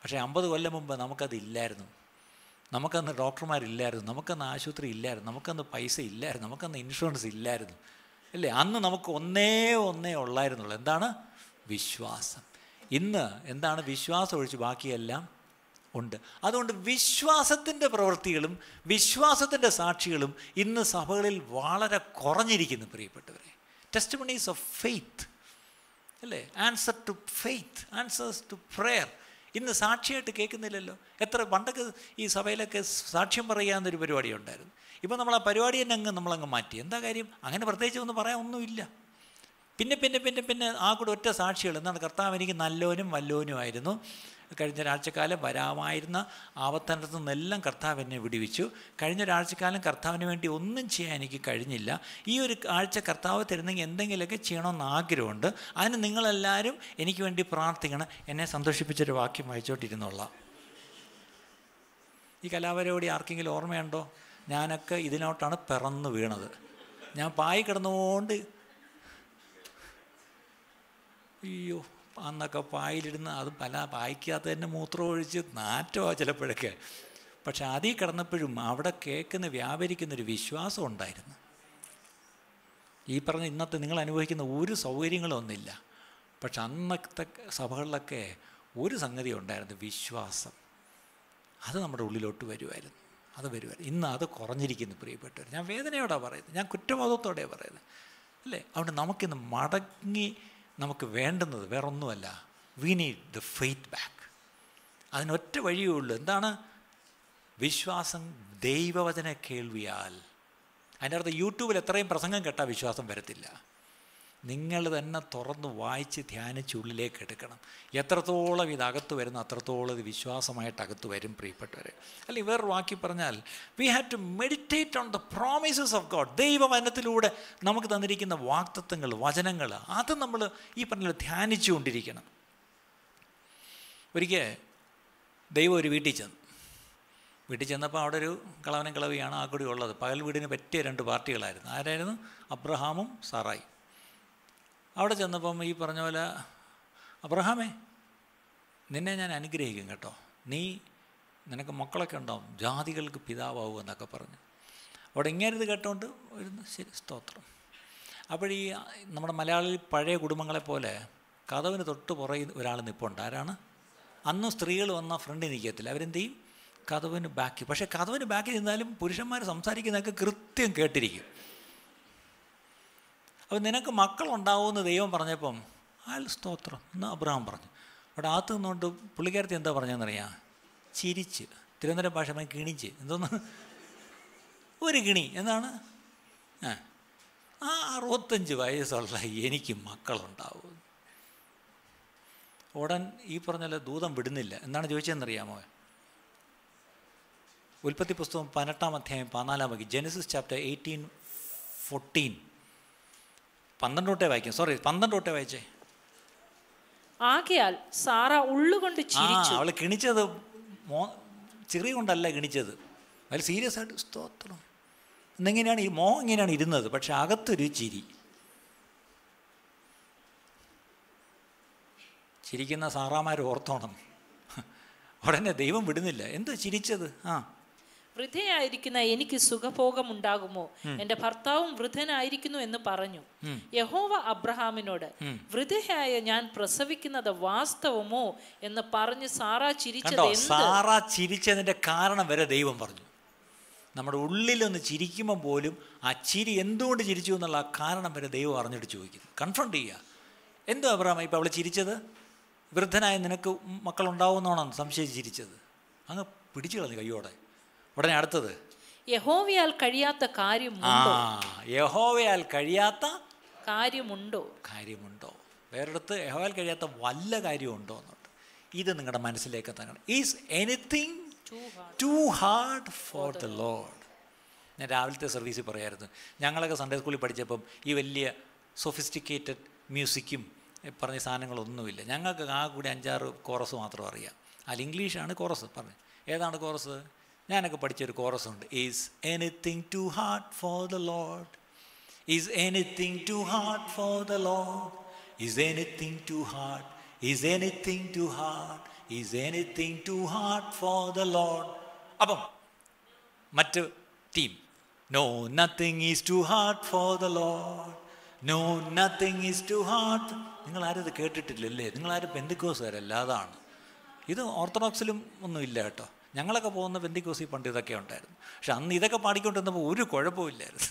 Speaker 1: പക്ഷേ അമ്പത് കൊല്ലം മുമ്പ് നമുക്കതില്ലായിരുന്നു നമുക്കന്ന് ഡോക്ടർമാരില്ലായിരുന്നു നമുക്കന്ന് ആശുപത്രി ഇല്ലായിരുന്നു നമുക്കന്ന് പൈസ ഇല്ലായിരുന്നു നമുക്കന്ന് ഇൻഷുറൻസ് ഇല്ലായിരുന്നു അല്ലേ അന്ന് നമുക്ക് ഒന്നേ ഒന്നേ ഉള്ളായിരുന്നുള്ളൂ എന്താണ് വിശ്വാസം ഇന്ന് എന്താണ് വിശ്വാസം ഒഴിച്ച് ബാക്കിയെല്ലാം ഉണ്ട് അതുകൊണ്ട് വിശ്വാസത്തിൻ്റെ പ്രവൃത്തികളും വിശ്വാസത്തിൻ്റെ സാക്ഷികളും ഇന്ന് സഭകളിൽ വളരെ കുറഞ്ഞിരിക്കുന്നു പ്രിയപ്പെട്ടവരെ ടെസ്റ്റ് മണീസ് ഓഫ് ഫെയ്ത്ത് അല്ലേ answer to faith answers to prayer ഇന്ന് സാക്ഷിയായിട്ട് കേൾക്കുന്നില്ലല്ലോ എത്ര പണ്ടൊക്കെ ഈ സഭയിലൊക്കെ സാക്ഷ്യം പറയുക എന്നൊരു പരിപാടി ഉണ്ടായിരുന്നു ഇപ്പോൾ നമ്മൾ ആ പരിപാടി തന്നെ അങ്ങ് നമ്മളങ്ങ് മാറ്റി എന്താ കാര്യം അങ്ങനെ പ്രത്യേകിച്ച് ഒന്നും പറയാൻ ഒന്നുമില്ല പിന്നെ പിന്നെ പിന്നെ പിന്നെ ആ കൂടെ ഒറ്റ സാക്ഷികൾ എന്നാണ് കർത്താവ് എനിക്ക് നല്ലവനും വല്ലവനുമായിരുന്നു കഴിഞ്ഞ ഒരാഴ്ചക്കാലം വരാമായിരുന്ന ആപത്തനത്തു നിന്നെല്ലാം കർത്താവ് എന്നെ വിടിവിച്ചു കഴിഞ്ഞ ഒരാഴ്ചക്കാലം കർത്താവിന് വേണ്ടി ഒന്നും ചെയ്യാൻ എനിക്ക് കഴിഞ്ഞില്ല ഈ ഒരു ആഴ്ച കർത്താവ് തരുന്നെങ്കിൽ എന്തെങ്കിലുമൊക്കെ ചെയ്യണമെന്ന് ആഗ്രഹമുണ്ട് അതിന് നിങ്ങളെല്ലാവരും എനിക്ക് വേണ്ടി പ്രാർത്ഥിക്കണം എന്നെ സന്തോഷിപ്പിച്ചൊരു വാക്യം വായിച്ചോട്ടിരുന്നുള്ള ഈ കലാപരോടി ആർക്കെങ്കിലും ഓർമ്മയുണ്ടോ ഞാനൊക്കെ ഇതിനോട്ടാണ് പിറന്നു വീണത് ഞാൻ പായി കിടന്നുകൊണ്ട് അയ്യോ അന്നൊക്കെ പായിലിരുന്ന് അത് പല പായ്ക്കകത്ത് തന്നെ മൂത്രം ഒഴിച്ച് നാറ്റോ ചിലപ്പോഴൊക്കെ പക്ഷെ അതീ കിടന്നപ്പോഴും അവിടെ കേൾക്കുന്ന വ്യാപരിക്കുന്നൊരു വിശ്വാസം ഉണ്ടായിരുന്നു ഈ പറഞ്ഞ ഇന്നത്തെ നിങ്ങൾ അനുഭവിക്കുന്ന ഒരു സൗകര്യങ്ങളൊന്നുമില്ല പക്ഷെ അന്നത്തെ സഭകളിലൊക്കെ ഒരു സംഗതി ഉണ്ടായിരുന്നു വിശ്വാസം അത് നമ്മുടെ ഉള്ളിലോട്ട് വരുമായിരുന്നു അത് വരുവാൻ ഇന്ന് അത് കുറഞ്ഞിരിക്കുന്നു പ്രിയപ്പെട്ടവർ ഞാൻ വേദനയോടാണ് പറയുന്നത് ഞാൻ കുറ്റബോധത്തോടെയാണ് പറയുന്നത് അല്ലേ അതുകൊണ്ട് നമുക്കിന്ന് മടങ്ങി നമുക്ക് വേണ്ടുന്നത് ഒന്നുമല്ല we need the faith back അതിനൊറ്റ വഴിയേ ഉള്ളൂ എന്താണ് വിശ്വാസം ദൈവവചന കേൾവിയാൽ അതിൻ്റെ അർത്ഥം യൂട്യൂബിൽ എത്രയും പ്രസംഗം കേട്ടാൽ വിശ്വാസം വരത്തില്ല നിങ്ങൾ തന്നെ തുറന്ന് വായിച്ച് ധ്യാനിച്ച് ഉള്ളിലേക്ക് എടുക്കണം എത്രത്തോളം ഇത് അകത്ത് വരുന്നു അത്രത്തോളം ഇത് വിശ്വാസമായിട്ട് അകത്ത് വരും പ്രിയപ്പെട്ടവരെ അല്ലെങ്കിൽ വേറൊരു വാക്കി പറഞ്ഞാൽ we have to meditate on the promises of God ദൈവവചനത്തിലൂടെ നമുക്ക് തന്നിരിക്കുന്ന വാക്തത്വങ്ങൾ വചനങ്ങൾ അത് നമ്മൾ ഈ പറഞ്ഞ ധ്യാനിച്ചു കൊണ്ടിരിക്കണം ഒരിക്കൽ ദൈവം ഒരു വീട്ടിൽ ചെന്നു വീട്ടിൽ ചെന്നപ്പോൾ അവിടെ ഒരു കളവനം കളവിയാണ് ആ കൂടി ഉള്ളത് പകൽ വീടിന് പറ്റിയ രണ്ട് പാർട്ടികളായിരുന്നു ആരായിരുന്നു അബ്രഹാമും സാറായും അവിടെ ചെന്നപ്പം ഈ പറഞ്ഞ പോലെ അബ്രഹാമേ നിന്നെ ഞാൻ അനുഗ്രഹിക്കും കേട്ടോ നീ നിനക്ക് മക്കളൊക്കെ ഉണ്ടാവും ജാതികൾക്ക് പിതാവാകും എന്നൊക്കെ പറഞ്ഞു അവിടെ ഇങ്ങനെ ഇത് കേട്ടോണ്ട് ഒരു ശരി സ്തോത്രം അപ്പോഴീ നമ്മുടെ മലയാളി പഴയ കുടുംബങ്ങളെ പോലെ കഥവിന് തൊട്ട് പുറകിൽ ഒരാൾ നിൽപ്പുണ്ട് ആരാണ് അന്നും സ്ത്രീകൾ വന്ന ഫ്രണ്ടിൽ നിൽക്കത്തില്ല അവരെന്ത് ചെയ്യും കഥവിന് ബാക്കി പക്ഷേ കഥവിന് ബാക്കി നിന്നാലും പുരുഷന്മാർ സംസാരിക്കുന്നതൊക്കെ കൃത്യം കേട്ടിരിക്കും അപ്പം നിനക്ക് മക്കളുണ്ടാവുമെന്ന് ദൈവം പറഞ്ഞപ്പം ആൽ സ്തോത്രം എന്ന് അബ്രഹാം പറഞ്ഞു അവിടെ അകത്ത് നിന്നുകൊണ്ട് പുള്ളിക്കാരത്തി എന്താ പറഞ്ഞതെന്നറിയാം ചിരിച്ച് തിരുവനന്തപുരം ഭാഷമായി കിണിച്ച് എന്തോന്ന് ഒരു കിണി എന്താണ് ആ അറുപത്തഞ്ച് വയസ്സുള്ള എനിക്ക് മക്കളുണ്ടാവും ഉടൻ ഈ പറഞ്ഞ ദൂതം വിടുന്നില്ല എന്താണ് ചോദിച്ചതെന്നറിയാമോ ഉൽപ്പത്തി പുസ്തകം പതിനെട്ടാം അധ്യായം പതിനാലാം വകി ജനസിസ് ചാപ്റ്റർ എയ്റ്റീൻ ഫോർട്ടീൻ പന്ത്രണ്ട് തൊട്ടേ വായിക്കും സോറി പന്ത്രണ്ട് തൊട്ടേ വായിച്ചേ
Speaker 2: ആകയാൽ സാറ ഉള്ളുകൊണ്ട് ചിരിച്ചു അവൾ
Speaker 1: കിണിച്ചത് മോ ചെറിയ കൊണ്ടല്ല കിണിച്ചത് അതിൽ സീരിയസ് ആയിട്ട് സ്തോത്രം എന്നിങ്ങനെയാണ് ഈ മോ ഇങ്ങനെയാണ് ഇരുന്നത് പക്ഷെ അകത്തൊരു ചിരി ചിരിക്കുന്ന സാറാമാർ ഓർത്തോണം ഉടനെ ദൈവം വിടുന്നില്ല എന്ത് ചിരിച്ചത് ആ
Speaker 2: വൃദ്ധയായിരിക്കുന്ന എനിക്ക് സുഖഭോഗം ഉണ്ടാകുമോ എന്റെ ഭർത്താവും വൃദ്ധനായിരിക്കുന്നു എന്ന് പറഞ്ഞു യഹോവ അബ്രഹാമിനോട് വൃദ്ധയായ ഞാൻ പ്രസവിക്കുന്നത് വാസ്തവമോ എന്ന് പറഞ്ഞ് സാറാ ചിരിച്ചത് സാറാ
Speaker 1: ചിരിച്ചതിന്റെ കാരണം വരെ ദൈവം പറഞ്ഞു നമ്മുടെ ഉള്ളിലൊന്ന് ചിരിക്കുമ്പോൾ പോലും ആ ചിരി എന്തുകൊണ്ട് ചിരിച്ചു എന്നുള്ള ആ കാരണം വരെ ദൈവം അറിഞ്ഞിട്ട് ചോദിക്കുന്നു കൺഫ്രണ്ട് ചെയ്യുക എന്തോ അബ്രഹാം ഇപ്പം അവൾ ചിരിച്ചത് വൃദ്ധനായ നിനക്ക് മക്കളുണ്ടാവുമെന്നാണോ സംശയിച്ച് ചിരിച്ചത് അങ്ങ് പിടിച്ചു കളഞ്ഞു കയ്യോടെ ഉടനെ അടുത്തത്
Speaker 2: യഹോവയാൽ കഴിയാത്ത കാര്യം ആ
Speaker 1: യഹോവയാൽ കഴിയാത്ത
Speaker 2: കാര്യമുണ്ടോ
Speaker 1: കാര്യമുണ്ടോ വേറെടുത്ത് യഹോവയാൽ കഴിയാത്ത വല്ല കാര്യമുണ്ടോ എന്നുണ്ട് ഇത് നിങ്ങളുടെ മനസ്സിലേക്ക് തന്നെ is anything too hard for the Lord ഞാൻ രാവിലത്തെ സർവീസിൽ പറയായിരുന്നു ഞങ്ങളൊക്കെ സൺഡേ സ്കൂളിൽ പഠിച്ചപ്പം ഈ വലിയ സൊഫിസ്റ്റിക്കേറ്റഡ് മ്യൂസിക്കും പറഞ്ഞ സാധനങ്ങളൊന്നുമില്ല ഞങ്ങൾക്ക് ആ കൂടി അഞ്ചാറ് കോറസ് മാത്രം അറിയാം അതിൽ ഇംഗ്ലീഷാണ് കോറസ് പറഞ്ഞു ഏതാണ് കോറസ് ഞാനൊക്കെ പഠിച്ചൊരു കോറസുണ്ട് is anything too hard for the Lord is anything too hard for the Lord is anything too hard is anything too hard is anything too hard for the Lord അപ്പം മറ്റ് team no nothing is too hard for the Lord no nothing is too hard നിങ്ങൾ ആരും ഇത് കേട്ടിട്ടില്ലല്ലേ നിങ്ങൾ ആരും പെന്തിക്കോസുകാരല്ല ഇത് ഓർത്തഡോക്സിലും ഒന്നുമില്ല കേട്ടോ ഞങ്ങളൊക്കെ പോകുന്ന വെന്തിക്കോസി പണ്ട് ഇതൊക്കെ ഉണ്ടായിരുന്നു പക്ഷെ അന്ന് ഇതൊക്കെ പാടിക്കൊണ്ടിരുന്നപ്പോൾ ഒരു കുഴപ്പമില്ലായിരുന്നു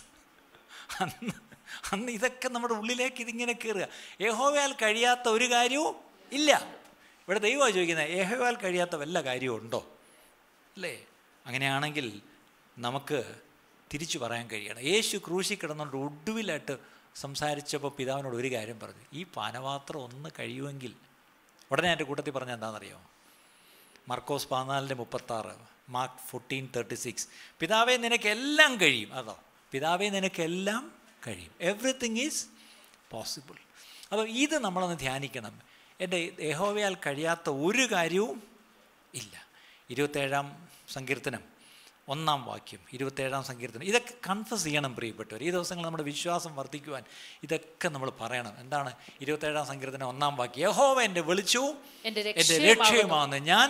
Speaker 1: അന്ന് അന്ന് ഇതൊക്കെ നമ്മുടെ ഉള്ളിലേക്ക് ഇതിങ്ങനെ കയറുക യഹോവയാൽ കഴിയാത്ത ഒരു കാര്യവും ഇല്ല ഇവിടെ ദൈവമാണ് ചോദിക്കുന്നത് യഹോവയാൽ കഴിയാത്ത വല്ല കാര്യവും ഉണ്ടോ അല്ലേ അങ്ങനെയാണെങ്കിൽ നമുക്ക് തിരിച്ചു പറയാൻ കഴിയണം യേശു ക്രൂശി കിടന്നുകൊണ്ട് ഒടുവിലായിട്ട് സംസാരിച്ചപ്പോൾ പിതാവിനോട് ഒരു കാര്യം പറഞ്ഞു ഈ പാനപാത്രം ഒന്ന് കഴിയുമെങ്കിൽ ഉടനെ എൻ്റെ കൂട്ടത്തിൽ പറഞ്ഞാൽ എന്താണെന്നറിയാമോ മർക്കോസ് പതിനാലിൻ്റെ മുപ്പത്താറ് മാർക്ക് ഫോർട്ടീൻ തേർട്ടി സിക്സ് പിതാവെ നിനക്കെല്ലാം കഴിയും അതോ പിതാവെ നിനക്കെല്ലാം കഴിയും എവറിത്തിങ് ഈസ് പോസിബിൾ അപ്പോൾ ഇത് നമ്മളൊന്ന് ധ്യാനിക്കണം എൻ്റെ യഹോവയാൽ കഴിയാത്ത ഒരു കാര്യവും ഇല്ല ഇരുപത്തേഴാം സങ്കീർത്തനം ഒന്നാം വാക്യം ഇരുപത്തേഴാം സങ്കീർത്തനം ഇതൊക്കെ കൺഫസ് ചെയ്യണം പ്രിയപ്പെട്ടവർ ഈ ദിവസങ്ങൾ നമ്മുടെ വിശ്വാസം വർദ്ധിക്കുവാൻ ഇതൊക്കെ നമ്മൾ പറയണം എന്താണ് ഇരുപത്തേഴാം സങ്കീർത്തനം ഒന്നാം വാക്യം യഹോവ എൻ്റെ വെളിച്ചവും
Speaker 2: എൻ്റെ രക്ഷയുമാണ്
Speaker 1: ഞാൻ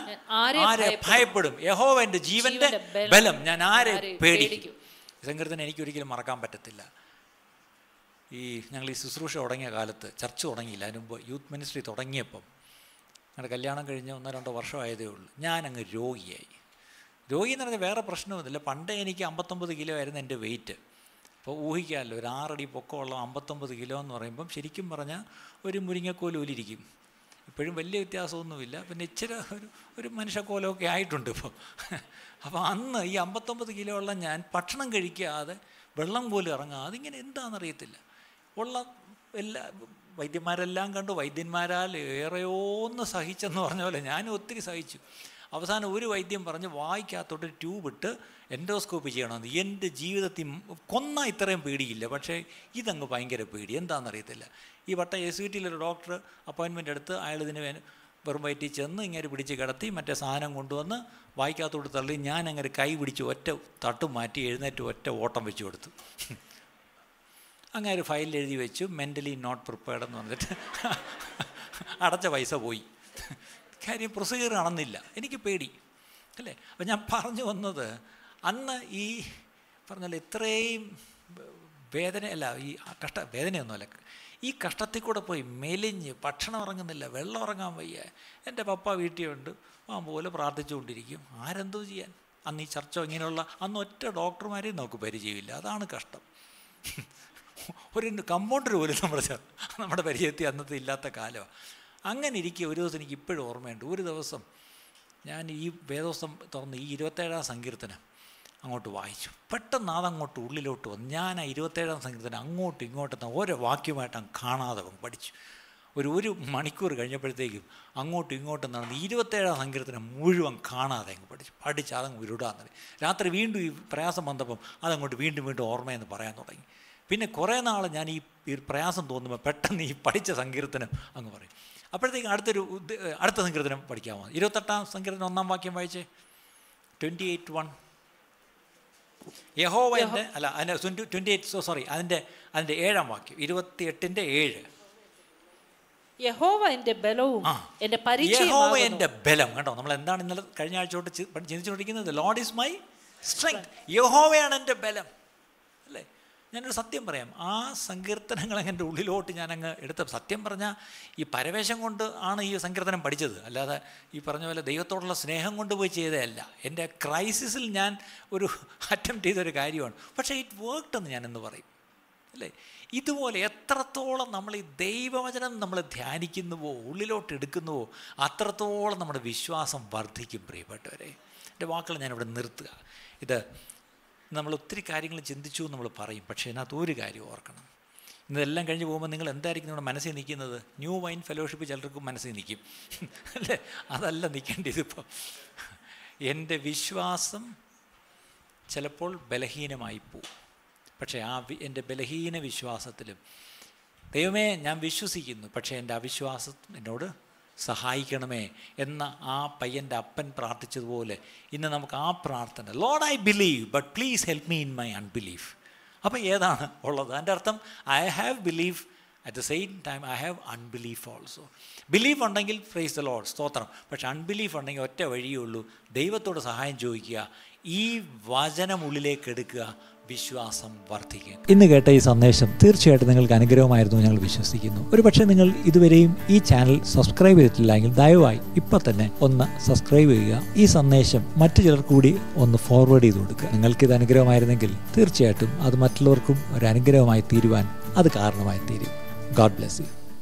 Speaker 1: ആരെ ഭയപ്പെടും യഹോവ എൻ്റെ ജീവന്റെ ബലം ഞാൻ ആരെ പേടിക്കും സങ്കീർത്തനം എനിക്ക് ഒരിക്കലും മറക്കാൻ പറ്റത്തില്ല ഈ ഞങ്ങൾ ഈ ശുശ്രൂഷ തുടങ്ങിയ കാലത്ത് ചർച്ച തുടങ്ങിയില്ല അതിന് മുമ്പ് യൂത്ത് മിനിസ്ട്രി തുടങ്ങിയപ്പം ഞങ്ങളുടെ കല്യാണം കഴിഞ്ഞ് ഒന്നോ രണ്ടോ വർഷമായതേ ഉള്ളൂ ഞാനങ്ങ് രോഗിയായി രോഗി എന്ന് പറഞ്ഞാൽ വേറെ പ്രശ്നമൊന്നുമില്ല പണ്ടേ എനിക്ക് അമ്പത്തൊമ്പത് കിലോ ആയിരുന്നു എൻ്റെ വെയിറ്റ് അപ്പോൾ ഊഹിക്കാമല്ലോ ഒരു ആറടി പൊക്കമുള്ള അമ്പത്തൊമ്പത് കിലോ എന്ന് പറയുമ്പം ശരിക്കും പറഞ്ഞാൽ ഒരു മുരിങ്ങക്കോലൂലിരിക്കും ഇപ്പോഴും വലിയ വ്യത്യാസമൊന്നുമില്ല പിന്നെ ഇച്ചിരി ഒരു ഒരു മനുഷ്യക്കോലമൊക്കെ ആയിട്ടുണ്ട് ഇപ്പോൾ അപ്പോൾ അന്ന് ഈ അമ്പത്തൊമ്പത് കിലോ ഉള്ള ഞാൻ ഭക്ഷണം കഴിക്കാതെ വെള്ളം പോലും ഇറങ്ങാതെ അതിങ്ങനെ എന്താണെന്നറിയത്തില്ല ഉള്ള എല്ലാ വൈദ്യന്മാരെല്ലാം കണ്ടു വൈദ്യന്മാരാൽ ഏറെയോന്ന് സഹിച്ചെന്ന് പറഞ്ഞ പോലെ ഞാനും ഒത്തിരി സഹിച്ചു അവസാനം ഒരു വൈദ്യം പറഞ്ഞ് വായിക്കകത്തോട്ട് ട്യൂബ് ഇട്ട് എൻഡോസ്കോപ്പ് ചെയ്യണമെന്ന് എൻ്റെ ജീവിതത്തിൽ കൊന്ന ഇത്രയും പേടിയില്ല പക്ഷേ ഇതങ്ങ് ഭയങ്കര പേടി എന്താണെന്നറിയത്തില്ല ഈ വട്ട എസ് വി ടിയിലൊരു ഡോക്ടർ അപ്പോയിൻമെൻ്റ് എടുത്ത് അയാൾ ഇതിന് വെറും വയറ്റി ചെന്ന് ഇങ്ങനെ പിടിച്ച് കിടത്തി മറ്റേ സാധനം കൊണ്ടുവന്ന് വായിക്കകത്തോട്ട് തള്ളി ഞാൻ അങ്ങനെ കൈ പിടിച്ച് ഒറ്റ തട്ടും മാറ്റി എഴുന്നേറ്റ് ഒറ്റ ഓട്ടം വെച്ചു കൊടുത്തു അങ്ങനെ ഒരു ഫയലിൽ എഴുതി വെച്ചു മെൻ്റലി നോട്ട് പ്രിപ്പയർഡ് എന്ന് പറഞ്ഞിട്ട് അടച്ച പൈസ പോയി കാര്യം പ്രൊസീജിയർ നടന്നില്ല എനിക്ക് പേടി അല്ലേ അപ്പം ഞാൻ പറഞ്ഞു വന്നത് അന്ന് ഈ പറഞ്ഞാൽ ഇത്രയും വേദന അല്ല ഈ കഷ്ട വേദനയൊന്നുമല്ല ഈ കഷ്ടത്തിൽ കൂടെ പോയി മെലിഞ്ഞ് ഭക്ഷണം ഇറങ്ങുന്നില്ല വെള്ളം ഇറങ്ങാൻ വയ്യ എൻ്റെ പപ്പ വീട്ടിലുണ്ട് ആ പോലെ പ്രാർത്ഥിച്ചുകൊണ്ടിരിക്കും ആരെന്തോ ചെയ്യാൻ അന്ന് ഈ ചർച്ച ഇങ്ങനെയുള്ള അന്ന് ഒറ്റ ഡോക്ടർമാരെയും നമുക്ക് പരിചയമില്ല അതാണ് കഷ്ടം ഒരു കമ്പൗണ്ടർ പോലും നമ്മുടെ നമ്മുടെ പരിചയത്തിൽ അന്നത്തെ ഇല്ലാത്ത കാലമാണ് അങ്ങനെ ഇരിക്കുക ഒരു ദിവസം എനിക്ക് ഇപ്പോഴും ഓർമ്മയുണ്ട് ഒരു ദിവസം ഞാൻ ഈ വേദോസം തുറന്ന് ഈ ഇരുപത്തേഴാം സങ്കീർത്തനം അങ്ങോട്ട് വായിച്ചു പെട്ടെന്ന് അതങ്ങോട്ട് ഉള്ളിലോട്ട് വന്നു ഞാൻ ആ ഇരുപത്തേഴാം സങ്കീർത്തനം അങ്ങോട്ടും ഇങ്ങോട്ടും ഓരോ വാക്യമായിട്ടും കാണാതെ പഠിച്ചു ഒരു ഒരു മണിക്കൂർ കഴിഞ്ഞപ്പോഴത്തേക്കും അങ്ങോട്ടും ഇങ്ങോട്ടും നടന്ന് ഇരുപത്തേഴാം സങ്കീർത്തനം മുഴുവൻ കാണാതെ അങ്ങ് പഠിച്ചു പഠിച്ച് അതങ്ങ് ഉരുടാൻ രാത്രി വീണ്ടും ഈ പ്രയാസം വന്നപ്പം അതങ്ങോട്ട് വീണ്ടും വീണ്ടും ഓർമ്മയെന്ന് പറയാൻ തുടങ്ങി പിന്നെ കുറേ നാൾ ഞാൻ ഈ പ്രയാസം തോന്നുമ്പോൾ പെട്ടെന്ന് ഈ പഠിച്ച സങ്കീർത്തനം അങ്ങ് പറയും അപ്പോഴത്തേക്കും അടുത്തൊരു അടുത്ത സങ്കീർത്തനം പഠിക്കാമോ ഇരുപത്തെട്ടാം സങ്കീർത്തനം ഒന്നാം വാക്യം വായിച്ചേ ട്വൻറ്റി എയ്റ്റ് വൺ വൈൻ്റെ അല്ല അതിൻ്റെ ട്വൻറ്റി എയ്റ്റ് സോ സോറി അതിൻ്റെ അതിൻ്റെ ഏഴാം വാക്യം ഇരുപത്തി എട്ടിൻ്റെ ഏഴ്
Speaker 2: യഹോവ എന്റെ ബലവും എൻ്റെ
Speaker 1: ബലം കണ്ടോ നമ്മൾ എന്താണ് ഇന്നലെ കഴിഞ്ഞ ആഴ്ച തൊട്ട് ചിന്തിച്ചുകൊണ്ടിരിക്കുന്നത് ലോർഡ് ഈസ് മൈ സ്ട്രെങ്ത് യഹോവയാണ് എൻ്റെ ബലം ഞാനൊരു സത്യം പറയാം ആ സങ്കീർത്തനങ്ങൾ എൻ്റെ ഉള്ളിലോട്ട് ഞാനങ്ങ് എടുത്ത സത്യം പറഞ്ഞാൽ ഈ പരവേശം കൊണ്ട് ആണ് ഈ സങ്കീർത്തനം പഠിച്ചത് അല്ലാതെ ഈ പറഞ്ഞ പോലെ ദൈവത്തോടുള്ള സ്നേഹം കൊണ്ട് പോയി ചെയ്തതല്ല എൻ്റെ ക്രൈസിസിൽ ഞാൻ ഒരു അറ്റംപ്റ്റ് ചെയ്തൊരു കാര്യമാണ് പക്ഷേ ഇറ്റ് വർക്ക്ഡ് എന്ന് ഞാനെന്ന് പറയും അല്ലേ ഇതുപോലെ എത്രത്തോളം നമ്മൾ ഈ ദൈവവചനം നമ്മൾ ധ്യാനിക്കുന്നുവോ ഉള്ളിലോട്ട് എടുക്കുന്നുവോ അത്രത്തോളം നമ്മുടെ വിശ്വാസം വർദ്ധിക്കും പ്രിയപ്പെട്ടവരെ എൻ്റെ വാക്കുകൾ ഞാനിവിടെ നിർത്തുക ഇത് നമ്മൾ ഒത്തിരി കാര്യങ്ങൾ ചിന്തിച്ചു എന്ന് നമ്മൾ പറയും പക്ഷേ അതിനകത്ത് ഒരു കാര്യം ഓർക്കണം ഇതെല്ലാം കഴിഞ്ഞ് പോകുമ്പോൾ നിങ്ങൾ എന്തായിരിക്കും നമ്മുടെ മനസ്സിൽ നിൽക്കുന്നത് ന്യൂ വൈൻ ഫെലോഷിപ്പ് ചിലർക്കും മനസ്സിൽ നിൽക്കും അല്ലേ അതല്ല നിൽക്കേണ്ടി ഇപ്പോൾ എൻ്റെ വിശ്വാസം ചിലപ്പോൾ ബലഹീനമായി പോവും പക്ഷേ ആ എൻ്റെ ബലഹീന വിശ്വാസത്തിലും ദൈവമേ ഞാൻ വിശ്വസിക്കുന്നു പക്ഷേ എൻ്റെ അവിശ്വാസം എന്നോട് സഹായിക്കണമേ എന്ന ആ പയ്യൻ്റെ അപ്പൻ പ്രാർത്ഥിച്ചതുപോലെ ഇന്ന് നമുക്ക് ആ പ്രാർത്ഥന Lord I believe but please help me in my unbelief അപ്പോൾ ഏതാണ് ഉള്ളത് അതിൻ്റെ അർത്ഥം I have believe at the same time I have unbelief also belief ഉണ്ടെങ്കിൽ ഫ്രേസ് ദ ലോഡ് സ്തോത്രം പക്ഷെ അൺബിലീഫ് ഉണ്ടെങ്കിൽ ഒറ്റ വഴിയേ ഉള്ളൂ ദൈവത്തോട് സഹായം ചോദിക്കുക ഈ വചനം ഉള്ളിലേക്ക് എടുക്കുക വിശ്വാസം വർദ്ധിക്കും ഇന്ന് കേട്ട ഈ സന്ദേശം തീർച്ചയായിട്ടും നിങ്ങൾക്ക് അനുഗ്രഹമായിരുന്നു ഞങ്ങൾ വിശ്വസിക്കുന്നു ഒരുപക്ഷെ നിങ്ങൾ ഇതുവരെയും ഈ ചാനൽ സബ്സ്ക്രൈബ് ചെയ്തിട്ടില്ലെങ്കിൽ ദയവായി ഇപ്പം തന്നെ ഒന്ന് സബ്സ്ക്രൈബ് ചെയ്യുക ഈ സന്ദേശം മറ്റു ചിലർ കൂടി ഒന്ന് ഫോർവേഡ് ചെയ്ത് കൊടുക്കുക നിങ്ങൾക്ക് ഇത് അനുഗ്രഹമായിരുന്നെങ്കിൽ തീർച്ചയായിട്ടും അത് മറ്റുള്ളവർക്കും ഒരു അനുഗ്രഹമായി തീരുവാൻ അത് കാരണമായി തീരും ഗോഡ് ബ്ലെസ് യു